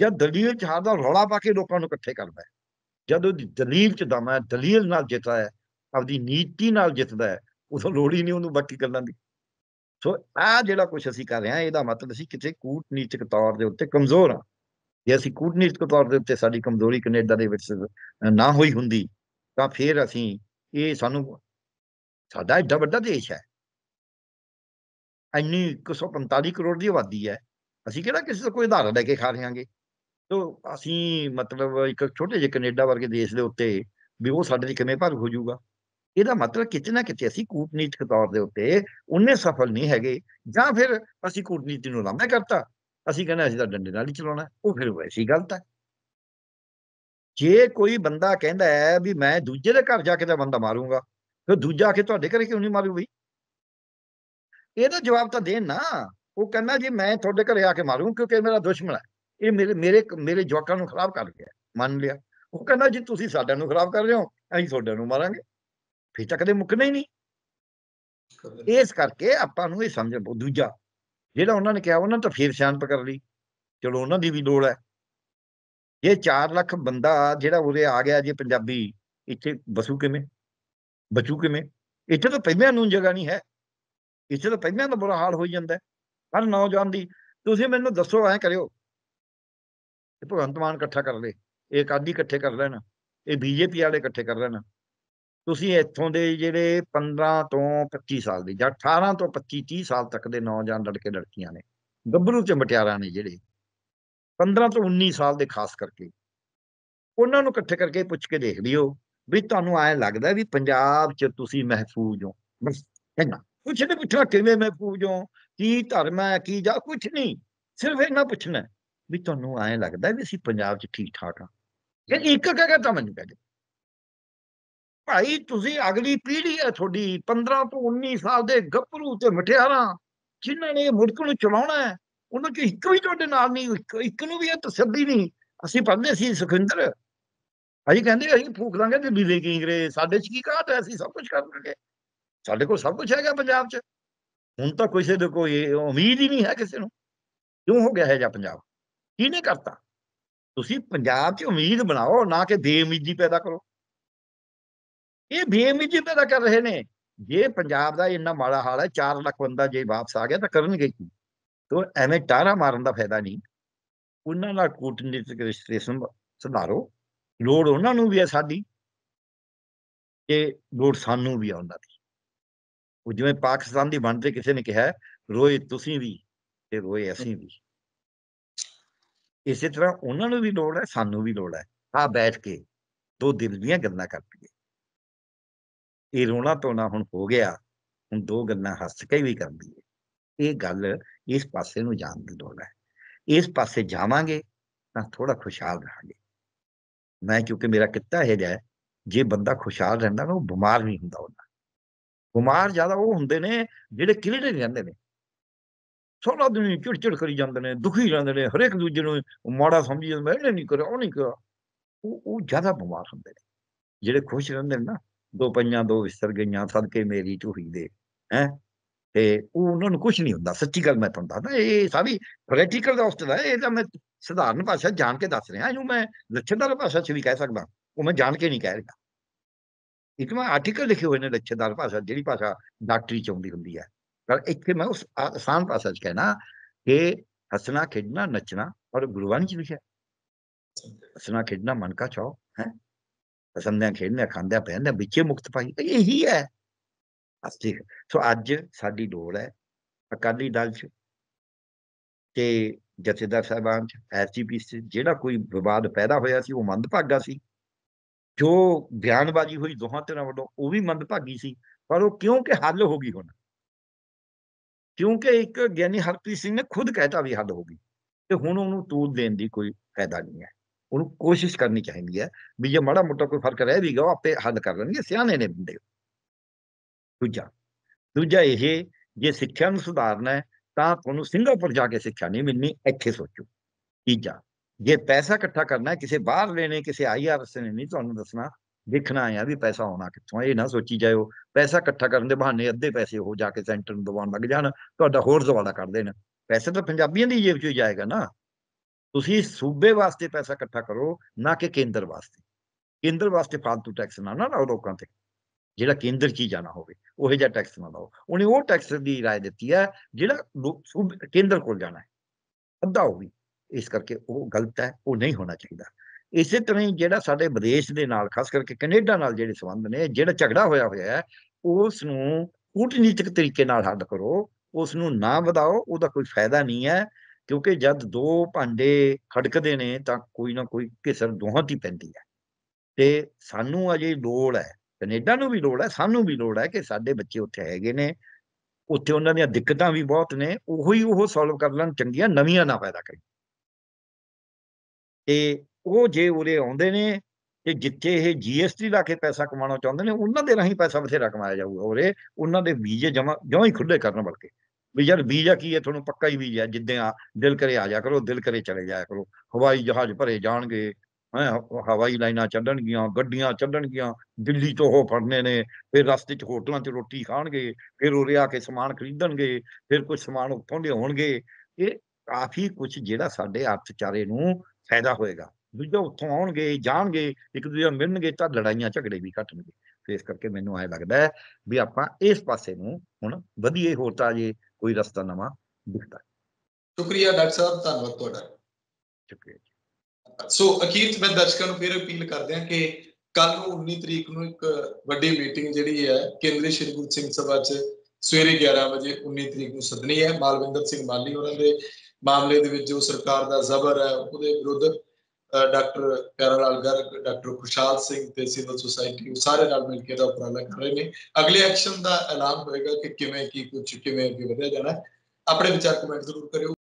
ਜਦ ਦਲੀਲ ਚ ਹਾਰਦਾ ਰੌਲਾ ਪਾ ਕੇ ਲੋਕਾਂ ਨੂੰ ਇਕੱਠੇ ਕਰਦਾ ਜਦ ਉਹਦੀ ਦਲੀਲ ਚ ਦਮ ਹੈ ਦਲੀਲ ਨਾਲ ਜਿੱਤਦਾ ਹੈ ਆਪਣੀ ਨੀਤੀ ਨਾਲ ਜਿੱਤਦਾ ਹੈ ਉਦੋਂ ਲੋੜ ਹੀ ਨਹੀਂ ਉਹਨੂੰ ਬਾਕੀ ਗੱਲਾਂ ਦੀ ਸੋ ਆ ਜਿਹੜਾ ਕੁਝ ਅਸੀਂ ਕਰ ਰਹੇ ਹਾਂ ਇਹਦਾ ਮਤਲਬ ਅਸੀਂ ਕਿਤੇ ਕੂਟਨੀਤਿਕ ਤੌਰ ਦੇ ਉੱਤੇ ਕਮਜ਼ੋਰ ਹਾਂ ਜੇ ਅਸੀਂ ਕੂਟਨੀਤਿਕ ਤੌਰ ਦੇ ਉੱਤੇ ਸਾਡੀ ਕਮਜ਼ੋਰੀ ਕੈਨੇਡਾ ਦੇ ਵਿੱਚ ਨਾ ਹੋਈ ਹੁੰਦੀ ਤਾਂ ਫਿਰ ਅਸੀਂ ਇਹ ਸਾਨੂੰ ਸਾਡਾ ਇੱਡਾ ਵੱਡਾ ਦੇਸ਼ ਹੈ ਇੰਨੀ 145 ਕਰੋੜ ਦੀ ਆਬਾਦੀ ਹੈ ਅਸੀਂ ਕਿਹੜਾ ਕਿਸੇ ਤੋਂ ਕੋਈ ਆਧਾਰ ਲੈ ਕੇ ਖਾ ਰਹੇਾਂਗੇ ਤੋ ਅਸੀਂ ਮਤਲਬ ਇੱਕ ਛੋਟੇ ਜਿਹੇ ਕੈਨੇਡਾ ਵਰਗੇ ਦੇਸ਼ ਦੇ ਉੱਤੇ ਵੀ ਉਹ ਸਾਡੇ ਲਈ ਕਿਵੇਂ ਭਾਰ ਹੋ ਜਾਊਗਾ ਇਹਦਾ ਮਤਲਬ ਕਿਤੇ ਨਾ ਕਿਤੇ ਅਸੀਂ ਕੂਟਨੀਤਿਕ ਤੌਰ ਦੇ ਉੱਤੇ ਉਹਨੇ ਸਫਲ ਨਹੀਂ ਹੈਗੇ ਜਾਂ ਫਿਰ ਅਸੀਂ ਕੂਟਨੀਤੀ ਨੂੰ ਲਾਂਭਾ ਕਰਤਾ ਅਸੀਂ ਕਹਿੰਦੇ ਅਸੀਂ ਤਾਂ ਡੰਡੇ ਨਾਲ ਹੀ ਚਲਾਉਣਾ ਉਹ ਫਿਰ ਵੈਸੀ ਗਲਤ ਹੈ ਜੇ ਕੋਈ ਬੰਦਾ ਕਹਿੰਦਾ ਹੈ ਵੀ ਮੈਂ ਦੂਜੇ ਦੇ ਘਰ ਜਾ ਕੇ ਤਾਂ ਬੰਦਾ ਮਾਰੂੰਗਾ ਫਿਰ ਦੂਜਾ ਆ ਕੇ ਤੁਹਾਡੇ ਘਰੇ ਕਿਉਂ ਨਹੀਂ ਮਾਰੂ ਬਈ ਇਹਦਾ ਜਵਾਬ ਤਾਂ ਦੇਣ ਨਾ ਉਹ ਕਹਿੰਦਾ ਜੀ ਮੈਂ ਤੁਹਾਡੇ ਘਰੇ ਆ ਕੇ ਮਾਰੂ ਕਿਉਂਕਿ ਮੇਰਾ ਦੁਸ਼ਮਣ ਹੈ ਇਹ ਮੇਰੇ ਮੇਰੇ ਮੇਰੇ ਜਵਾਕਾਂ ਨੂੰ ਖਰਾਬ ਕਰ ਗਿਆ ਮੰਨ ਲਿਆ ਉਹ ਕਹਿੰਦਾ ਜੀ ਤੁਸੀਂ ਸਾਡਿਆਂ ਨੂੰ ਖਰਾਬ ਕਰ ਰਹੇ ਹੋ ਅਸੀਂ ਤੁਹਾਡਿਆਂ ਨੂੰ ਮਾਰਾਂਗੇ ਫਿਰ ਤਾਂ ਕਦੇ ਮੁੱਕਣਾ ਹੀ ਨਹੀਂ ਇਸ ਕਰਕੇ ਆਪਾਂ ਨੂੰ ਇਹ ਸਮਝ ਦੂਜਾ ਜਿਹੜਾ ਉਹਨਾਂ ਨੇ ਕਿਹਾ ਉਹਨਾਂ ਨੇ ਤਾਂ ਫੇਰ ਸ਼ਾਂਤ ਕਰ ਲਈ ਚਲੋ ਉਹਨਾਂ ਦੀ ਵੀ ਲੋੜ ਹੈ ਇਹ 4 ਲੱਖ ਬੰਦਾ ਜਿਹੜਾ ਉਹਦੇ ਆ ਗਿਆ ਜੇ ਪੰਜਾਬੀ ਇੱਥੇ ਬਸੂ ਕਿਵੇਂ ਬਚੂ ਕਿਵੇਂ ਇੱਥੇ ਤਾਂ ਪਹਿਲਾਂ ਨੂੰ ਜਗ੍ਹਾ ਨਹੀਂ ਹੈ ਇੱਥੇ ਤਾਂ ਪਹਿਲਾਂ ਤਾਂ ਬੁਰਾ ਹਾਲ ਹੋਈ ਜਾਂਦਾ ਹਰ ਨੌਜਵਾਨ ਦੀ ਤੁਸੀਂ ਮੈਨੂੰ ਦੱਸੋ ਐ ਕਰਿਓ ਇਹ ਭਗਵੰਤ ਮਾਨ ਇਕੱਠਾ ਕਰ ਲੈ ਇਹ ਕਾਦੀ ਇਕੱਠੇ ਕਰ ਲੈਣਾ ਇਹ ਬੀਜੇਪੀ ਵਾਲੇ ਇਕੱਠੇ ਕਰ ਲੈਣਾ ਤੁਸੀਂ ਇੱਥੋਂ ਦੇ ਜਿਹੜੇ 15 ਤੋਂ 25 ਸਾਲ ਦੇ ਜਾਂ 18 ਤੋਂ 25 30 ਸਾਲ ਤੱਕ ਦੇ ਨੌਜਵਾਨ ਲੜਕੇ ਲੜਕੀਆਂ ਨੇ ਗੱਭਰੂ ਤੇ ਮਟਿਆਰਾਂ ਨੇ ਜਿਹੜੇ 15 ਤੋਂ 19 ਸਾਲ ਦੇ ਖਾਸ ਕਰਕੇ ਉਹਨਾਂ ਨੂੰ ਇਕੱਠੇ ਕਰਕੇ ਪੁੱਛ ਕੇ ਦੇਖ ਲਿਓ ਵੀ ਤੁਹਾਨੂੰ ਐ ਲੱਗਦਾ ਵੀ ਪੰਜਾਬ 'ਚ ਤੁਸੀਂ ਮਹਿਫੂਜ਼ ਹੋ ਬਸ ਕਹਿੰਦਾ ਕੁਛ ਨਹੀਂ ਪੁੱਛਣਾ ਕਿਵੇਂ ਮਹਿਫੂਜ਼ ਹੋ ਕੀ ਧਰਮ ਹੈ ਕੀ ਜਾਂ ਕੁਛ ਨਹੀਂ ਸਿਰਫ ਇਹਨਾਂ ਪੁੱਛਣਾ ਵੀ ਤੁਹਾਨੂੰ ਐ ਲੱਗਦਾ ਵੀ ਅਸੀਂ ਪੰਜਾਬ 'ਚ ਠੀਕ ਠਾਕ ਆ ਇਹ ਇੱਕ ਕਹਿ ਤਾਂ ਮੈਨੂੰ ਕੇ ਭਾਈ ਤੁਸੀਂ ਅਗਲੀ ਪੀੜ੍ਹੀ ਹੈ ਤੁਹਾਡੀ 15 ਤੋਂ 19 ਸਾਲ ਦੇ ਗੱਭਰੂ ਤੇ ਮਠਿਆਰਾਂ ਜਿਨ੍ਹਾਂ ਨੇ ਮੁਲਕ ਨੂੰ ਚਲਾਉਣਾ ਹੈ ਉਹਨਾਂ ਕੋਈ ਇੱਕ ਵੀ ਤੁਹਾਡੇ ਨਾਲ ਨਹੀਂ ਇੱਕ ਨੂੰ ਵੀ ਇਹ ਤਸੱਦੀ ਨਹੀਂ ਅਸੀਂ ਪੜ੍ਹਦੇ ਸੀ ਸੁਖਿੰਦਰ ਭਾਈ ਕਹਿੰਦੇ ਅਸੀਂ ਫੂਕ ਲਾਂਗੇ ਦਿੱਲੀ ਦੇ ਕਿੰਗਰੇ ਸਾਡੇ ਚ ਕੀ ਘਾਟ ਹੈ ਅਸੀਂ ਸਭ ਕੁਝ ਕਰ ਲਾਂਗੇ ਸਾਡੇ ਕੋਲ ਸਭ ਕੁਝ ਹੈਗਾ ਪੰਜਾਬ ਚ ਹੁਣ ਤਾਂ ਕਿਸੇ ਦੇ ਕੋਈ ਉਮੀਦ ਹੀ ਨਹੀਂ ਹੈ ਕਿਸੇ ਨੂੰ ਕਿਉਂ ਹੋ ਗਿਆ ਹੈ ਜਾਂ ਪੰਜਾਬ ਕਿਹਨੇ ਕਰਤਾ ਤੁਸੀਂ ਪੰਜਾਬ 'ਚ ਉਮੀਦ ਬਣਾਓ ਨਾ ਕਿ ਬੇਉਮੀਦੀ ਪੈਦਾ ਕਰੋ ਇਹ ਬੇਮੀ ਜਿਵੇਂ ਦਾ ਕਰ ਰਹੇ ਨੇ ਜੇ ਪੰਜਾਬ ਦਾ ਇੰਨਾ ਮਾੜਾ ਹਾਲ ਹੈ 4 ਲੱਖ ਬੰਦਾ ਜੇ ਵਾਪਸ ਆ ਗਿਆ ਤਾਂ ਕਰਨਗੇ ਕੀ ਤੋਂ ਐਵੇਂ ਟਾਰਾ ਮਾਰਨ ਦਾ ਫਾਇਦਾ ਨਹੀਂ ਉਹਨਾਂ ਨਾਲ ਕੂਟਨੀਤਿਕ ਰਿਸ਼ਤੇ ਸੁਧਾਰੋ ਲੋੜ ਉਹਨਾਂ ਨੂੰ ਵੀ ਹੈ ਸਾਡੀ ਤੇ ਲੋੜ ਸਾਨੂੰ ਵੀ ਆ ਉਹਨਾਂ ਦੀ ਉਹ ਜਿਵੇਂ ਪਾਕਿਸਤਾਨ ਦੀ ਬਣ ਤੇ ਕਿਸੇ ਨੇ ਕਿਹਾ ਰੋਏ ਤੁਸੀਂ ਵੀ ਤੇ ਰੋਏ ਅਸੀਂ ਵੀ ਇਸੇ ਤਰ੍ਹਾਂ ਉਹਨਾਂ ਨੂੰ ਵੀ ਲੋੜ ਹੈ ਸਾਨੂੰ ਵੀ ਲੋੜ ਹੈ ਆ ਬੈਠ ਕੇ ਦੋ ਦਿਲ ਦੀਆਂ ਗੱਲਾਂ ਕਰਦੇ ਇਹ ਰੋਣਾ ਤੋਣਾ ਹੁਣ ਹੋ ਗਿਆ ਹੁਣ ਦੋ ਗੱਲਾਂ ਹੱਸ ਕੇ ਵੀ ਕਰਦੀ ਹੈ ਇਹ ਗੱਲ ਇਸ ਪਾਸੇ ਨੂੰ ਜਾਣ ਦੀ ਲੋੜ ਹੈ ਇਸ ਪਾਸੇ ਜਾਵਾਂਗੇ ਤਾਂ ਥੋੜਾ ਖੁਸ਼ਹਾਲ ਰਹਾਂਗੇ ਮੈਂ ਕਿਉਂਕਿ ਮੇਰਾ ਕਿੱਤਾ ਇਹ ਜੈ ਜੇ ਬੰਦਾ ਖੁਸ਼ਹਾਲ ਰਹਿੰਦਾ ਨਾ ਉਹ ਬਿਮਾਰ ਨਹੀਂ ਹੁੰਦਾ ਉਹਨਾਂ ਬਿਮਾਰ ਜ਼ਿਆਦਾ ਉਹ ਹੁੰਦੇ ਨੇ ਜਿਹੜੇ ਕਿਲੜੇ ਰਹਿੰਦੇ ਨੇ ਸਾਰਾ ਦਿਨ ਚਿੜਚਿੜ ਕਰੀ ਜਾਂਦੇ ਨੇ ਦੁਖੀ ਰਹਿੰਦੇ ਨੇ ਹਰੇਕ ਦੂਜੇ ਨੂੰ ਮਾੜਾ ਸਮਝੀ ਜਾਂਦੇ ਮੈਂ ਨਹੀਂ ਕਰਿਆ ਉਹ ਨਹੀਂ ਕਰਿਆ ਉਹ ਉਹ ਜ਼ਿਆਦਾ ਬਿਮਾਰ ਹੁੰਦੇ ਨੇ ਜਿਹੜੇ ਖੁਸ਼ ਰਹਿੰਦੇ ਨੇ ਨਾ ਦੋ ਪੰਜਾਂ ਦੋ ਵਿਸਰ ਗਈਆਂ ਸਦਕੇ ਮੇਰੀ ਝੂਹੀ ਦੇ ਹੈ ਤੇ ਉਹ ਉਹਨਾਂ ਨੂੰ ਕੁਝ ਨਹੀਂ ਹੁੰਦਾ ਸੱਚੀ ਗੱਲ ਮੈਂ ਤੁਹਾਨੂੰ ਦੱਸਦਾ ਇਹ ਸਾਰੀ ਪ੍ਰੈਕਟੀਕਲ ਦਾ ਉਸਤਦਾ ਇਹ ਤਾਂ ਮੈਂ ਸਧਾਰਨ ਭਾਸ਼ਾ ਜਾਣ ਕੇ ਦੱਸ ਰਿਹਾ ਇਹਨੂੰ ਮੈਂ ਲੱਛਣਦਾਰ ਭਾਸ਼ਾ 'ਚ ਵੀ ਕਹਿ ਸਕਦਾ ਉਹ ਮੈਂ ਜਾਣ ਕੇ ਨਹੀਂ ਕਹਿ ਰਿਹਾ ਇੱਕ ਮੈਂ ਆਰਟੀਕਲ ਲਿਖੇ ਹੋਏ ਨੇ ਲੱਛਣਦਾਰ ਭਾਸ਼ਾ ਜਿਹੜੀ ਭਾਸ਼ਾ ਡਾਕਟਰੀ ਚ ਆਉਂਦੀ ਹੁੰਦੀ ਹੈ ਪਰ ਇੱਥੇ ਮੈਂ ਉਸ ਆਸਾਨ ਭਾਸ਼ਾ 'ਚ ਕਹਿਣਾ ਕਿ ਹੱਸਣਾ ਖੇਡਣਾ ਨੱਚਣਾ ਔਰ ਗੁਰਬਾਣੀ 'ਚ ਲਿਖਿਆ ਹੱਸਣਾ ਖੇਡਣਾ ਮਨ ਕਾ ਚਾਓ ਹੈ ਹਸੰਦਿਆਂ ਖੇਡਦੇ ਖਾਂਦੇ ਪੈਂਦੇ ਵਿੱਚੇ ਮੁਕਤ ਪਾਈ ਇਹੀ ਹੈ ਅਸਲੀ ਸੋ ਅੱਜ ਸਾਡੀ ਲੋੜ ਹੈ ਅਕਾਲੀ ਦਲ 'ਚ ਤੇ ਜਥੇਦਾਰ ਸਾਹਿਬਾਨ 'ਚ ਐਸਜੀਪੀ 'ਚ ਜਿਹੜਾ ਕੋਈ ਵਿਵਾਦ ਪੈਦਾ ਹੋਇਆ ਸੀ ਉਹ ਮੰਦਭਾਗਾ ਸੀ ਜੋ ਬਿਆਨਬਾਜ਼ੀ ਹੋਈ ਦੋਹਾਂ ਤਰ੍ਹਾਂ ਵੱਲੋਂ ਉਹ ਵੀ ਮੰਦਭਾਗੀ ਸੀ ਪਰ ਉਹ ਕਿਉਂਕਿ ਹੱਲ ਹੋ ਗਈ ਹੁਣ ਕਿਉਂਕਿ ਇੱਕ ਗਿਆਨੀ ਹਰਪ੍ਰੀਤ ਸਿੰਘ ਨੇ ਖੁਦ ਕਹਿਤਾ ਵੀ ਹੱਲ ਹੋ ਗਈ ਤੇ ਹੁਣ ਉਹਨੂੰ ਤੂਤ ਦੇਣ ਦੀ ਕੋਈ ਫਾਇਦਾ ਨਹੀਂ ਹੈ ਉਹਨੂੰ ਕੋਸ਼ਿਸ਼ ਕਰਨੀ ਚਾਹੀਦੀ ਹੈ ਵੀ ਜੇ ਮਾੜਾ ਮੋਟਾ ਕੋਈ ਫਰਕ ਰਹਿ ਵੀ ਗਿਆ ਉਹ ਆਪੇ ਹੱਲ ਕਰ ਲੈਣਗੇ ਸਿਆਣੇ ਨੇ ਬੰਦੇ ਦੂਜਾ ਦੂਜਾ ਇਹ ਜੇ ਸਿੱਖਿਆ ਨੂੰ ਸੁਧਾਰਨਾ ਹੈ ਤਾਂ ਤੁਹਾਨੂੰ ਸਿੰਗਾਪੁਰ ਜਾ ਕੇ ਸਿੱਖਿਆ ਨਹੀਂ ਮਿਲਣੀ ਇੱਥੇ ਸੋਚੋ ਤੀਜਾ ਜੇ ਪੈਸਾ ਇਕੱਠਾ ਕਰਨਾ ਹੈ ਕਿਸੇ ਬਾਹਰ ਲੈਣੇ ਕਿਸੇ ਆਈਆਰਐਸ ਨੇ ਨਹੀਂ ਤੁਹਾਨੂੰ ਦੱਸਣਾ ਦੇਖਣਾ ਹੈ ਵੀ ਪੈਸਾ ਆਉਣਾ ਕਿੱਥੋਂ ਇਹ ਨਾ ਸੋਚੀ ਜਾਇਓ ਪੈਸਾ ਇਕੱਠਾ ਕਰਨ ਦੇ ਬਹਾਨੇ ਅੱਧੇ ਪੈਸੇ ਉਹ ਜਾ ਕੇ ਸੈਂਟਰ ਨੂੰ ਦਵਾਉਣ ਲੱਗ ਜਾਣ ਤੁਹਾਡਾ ਹੋਰ ਜ਼ਵਾਲਾ ਕਰ ਦੇਣ ਪੈਸੇ ਤਾਂ ਪੰਜਾਬੀਆਂ ਦੀ ਜੇਬ ਚੋਂ ਜਾਏਗਾ ਨਾ ਤੁਸੀਂ ਸੂਬੇ ਵਾਸਤੇ ਪੈਸਾ ਇਕੱਠਾ ਕਰੋ ਨਾ ਕਿ ਕੇਂਦਰ ਵਾਸਤੇ ਕੇਂਦਰ ਵਾਸਤੇ ਫालतू ਟੈਕਸ ਨਾ ਨਾ ਲਾਓ ਲੋਕਾਂ ਤੇ ਜਿਹੜਾ ਕੇਂਦਰ 'ਚ ਹੀ ਜਾਣਾ ਹੋਵੇ ਉਹੇ ਜਿਹਾ ਟੈਕਸ ਨਾ ਲਾਓ ਉਹਨੇ ਉਹ ਟੈਕਸ ਦੀ ਰਾਏ ਦਿੱਤੀ ਹੈ ਜਿਹੜਾ ਕੇਂਦਰ ਕੋਲ ਜਾਣਾ ਹੈ ਅੱਧਾ ਹੋ ਗਈ ਇਸ ਕਰਕੇ ਉਹ ਗਲਤ ਹੈ ਉਹ ਨਹੀਂ ਹੋਣਾ ਚਾਹੀਦਾ ਇਸੇ ਤਰ੍ਹਾਂ ਹੀ ਜਿਹੜਾ ਸਾਡੇ ਵਿਦੇਸ਼ ਦੇ ਨਾਲ ਖਾਸ ਕਰਕੇ ਕੈਨੇਡਾ ਨਾਲ ਜਿਹੜੇ ਸਬੰਧ ਨੇ ਜਿਹੜਾ ਝਗੜਾ ਹੋਇਆ ਹੋਇਆ ਹੈ ਉਸ ਨੂੰ ਕੂਟਨੀਤਿਕ ਤਰੀਕੇ ਨਾਲ ਹੱਲ ਕਰੋ ਉਸ ਨੂੰ ਨਾ ਵਧਾਓ ਉਹਦਾ ਕੋਈ ਫਾਇਦਾ ਨਹੀਂ ਹੈ ਕਿਉਂਕਿ ਜਦ ਦੋ ਭਾਂਡੇ ਖੜਕਦੇ ਨੇ ਤਾਂ ਕੋਈ ਨਾ ਕੋਈ ਕਿਸਰ ਦੋਹਾਂ ਦੀ ਪੈਂਦੀ ਹੈ ਤੇ ਸਾਨੂੰ ਅਜੇ ਲੋੜ ਹੈ ਕੈਨੇਡਾ ਨੂੰ ਵੀ ਲੋੜ ਹੈ ਸਾਨੂੰ ਵੀ ਲੋੜ ਹੈ ਕਿ ਸਾਡੇ ਬੱਚੇ ਉੱਥੇ ਹੈਗੇ ਨੇ ਉੱਥੇ ਉਹਨਾਂ ਦੀਆਂ ਦਿੱਕਤਾਂ ਵੀ ਬਹੁਤ ਨੇ ਉਹੋ ਹੀ ਉਹ ਸੋਲਵ ਕਰ ਲੈਣ ਚੰਗੀਆਂ ਨਵੀਆਂ ਨਾ ਪੈਦਾ ਕਰਨ ਤੇ ਉਹ ਜੇ ਉਰੇ ਆਉਂਦੇ ਨੇ ਤੇ ਜਿੱਥੇ ਇਹ ਜੀਐਸਟੀ ਲਾ ਕੇ ਪੈਸਾ ਕਮਾਉਣਾ ਚਾਹੁੰਦੇ ਨੇ ਉਹਨਾਂ ਦੇ ਰਾਹੀਂ ਪੈਸਾ ਬਥੇਰਾ ਕਮਾਇਆ ਜਾਊਗਾ ਉਰੇ ਉਹਨਾਂ ਦੇ ਵੀਜ਼ੇ ਜਮਾ ਜਿਉਂ ਹੀ ਖੁੱਲੇ ਕਰਨ ਬਲਕੇ ਵੀ ਯਾਰ ਵੀਜ਼ਾ ਕੀ ਹੈ ਤੁਹਾਨੂੰ ਪੱਕਾ ਹੀ ਵੀਜ਼ਾ ਜਿੱਦਾਂ ਦਿਲ ਕਰੇ ਆ ਜਾ ਕਰੋ ਦਿਲ ਕਰੇ ਚਲੇ ਜਾਇਆ ਕਰੋ ਹਵਾਈ ਜਹਾਜ਼ ਭਰੇ ਜਾਣਗੇ ਹੈ ਹਵਾਈ ਲਾਈਨਾਂ ਚੱਲਣਗੀਆਂ ਗੱਡੀਆਂ ਚੱਲਣਗੀਆਂ ਦਿੱਲੀ ਤੋਂ ਹੋ ਫੜਨੇ ਨੇ ਫਿਰ ਰਸਤੇ 'ਚ ਹੋਟਲਾਂ 'ਚ ਰੋਟੀ ਖਾਣਗੇ ਫਿਰ ਉਰੇ ਆ ਕੇ ਸਮਾਨ ਖਰੀਦਣਗੇ ਫਿਰ ਕੁਝ ਸਮਾਨ ਉੱਥੋਂ ਲਿਆਉਣਗੇ ਇਹ ਕਾਫੀ ਕੁਝ ਜਿਹੜਾ ਸਾਡੇ ਅਰਥਚਾਰੇ ਨੂੰ ਫਾਇਦਾ ਹੋਏਗਾ ਦੂਜਾ ਉੱਥੋਂ ਆਉਣਗੇ ਜਾਣਗੇ ਇੱਕ ਦੂਜੇ ਨਾਲ ਮਿਲਣਗੇ ਤਾਂ ਲੜਾਈਆਂ ਝਗੜੇ ਵੀ ਘਟਣਗੇ ਇਸ ਕਰਕੇ ਮੈਨੂੰ ਆਏ ਲੱਗਦਾ ਵੀ ਆਪਾਂ ਇਸ ਪਾਸੇ ਨੂੰ ਹੁਣ ਵਧੀਏ ਹੋਰ ਤਾਂ ਜੇ ਕੋਈ ਰਸਤਾ ਨਵਾਂ ਦਿਖਦਾ ਸ਼ੁਕਰੀਆ ਡਾਕਟਰ ਸਾਹਿਬ ਧੰਨਵਾਦ ਤੁਹਾਡਾ ਸ਼ੁਕਰੀਆ ਸੋ ਅਖੀਰ ਵਿੱਚ ਦਰਸ਼ਕਾਂ ਨੂੰ ਫਿਰ ਅਪੀਲ ਕਰਦੇ ਹਾਂ ਕਿ ਕੱਲ ਨੂੰ 19 ਤਰੀਕ ਨੂੰ ਇੱਕ ਵੱਡੀ ਮੀਟਿੰਗ ਜਿਹੜੀ ਹੈ ਕੇਂਦਰੀ ਸ਼੍ਰੀ ਗੁਰੂ ਸਿੰਘ ਸਭਾ 'ਚ ਸਵੇਰੇ 11 ਵਜੇ 19 ਤਰੀਕ ਨੂੰ ਸੱਦਣੀ ਹੈ ਮਾਲਵਿੰਦਰ ਸਿੰਘ ਮਾਲੀ ਉਹਨਾਂ ਦੇ ਮਾਮਲੇ ਦੇ ਵਿੱਚ ਜੋ ਸਰਕਾਰ ਦਾ ਜ਼ਬਰ ਹੈ ਉਹਦੇ ਵਿਰੁੱਧ ਡਾਕਟਰ ਕੈਰਲ ਗਰਗ ਡਾਕਟਰ ਖੁਸ਼ਾਲ ਸਿੰਘ ਤੇ ਸਿਵਲ ਸੁਸਾਇਟੀ ਸਾਰੇ ਨਾਲ ਮਿਲ ਕੇ ਦਾ ਉਪਰਾਲਾ ਕਰ ਰਹੇ ਨੇ ਅਗਲੇ ਐਕਸ਼ਨ ਦਾ ਐਲਾਨ ਹੋਏਗਾ ਕਿ ਕਿਵੇਂ ਕੀ ਕੁਝ ਕਿਵੇਂ ਅੱਗੇ ਵਧਿਆ ਜਾਣਾ ਆਪਣੇ ਵਿਚਾਰ ਕਮੈਂਟ ਜ਼ਰੂਰ ਕਰਿਓ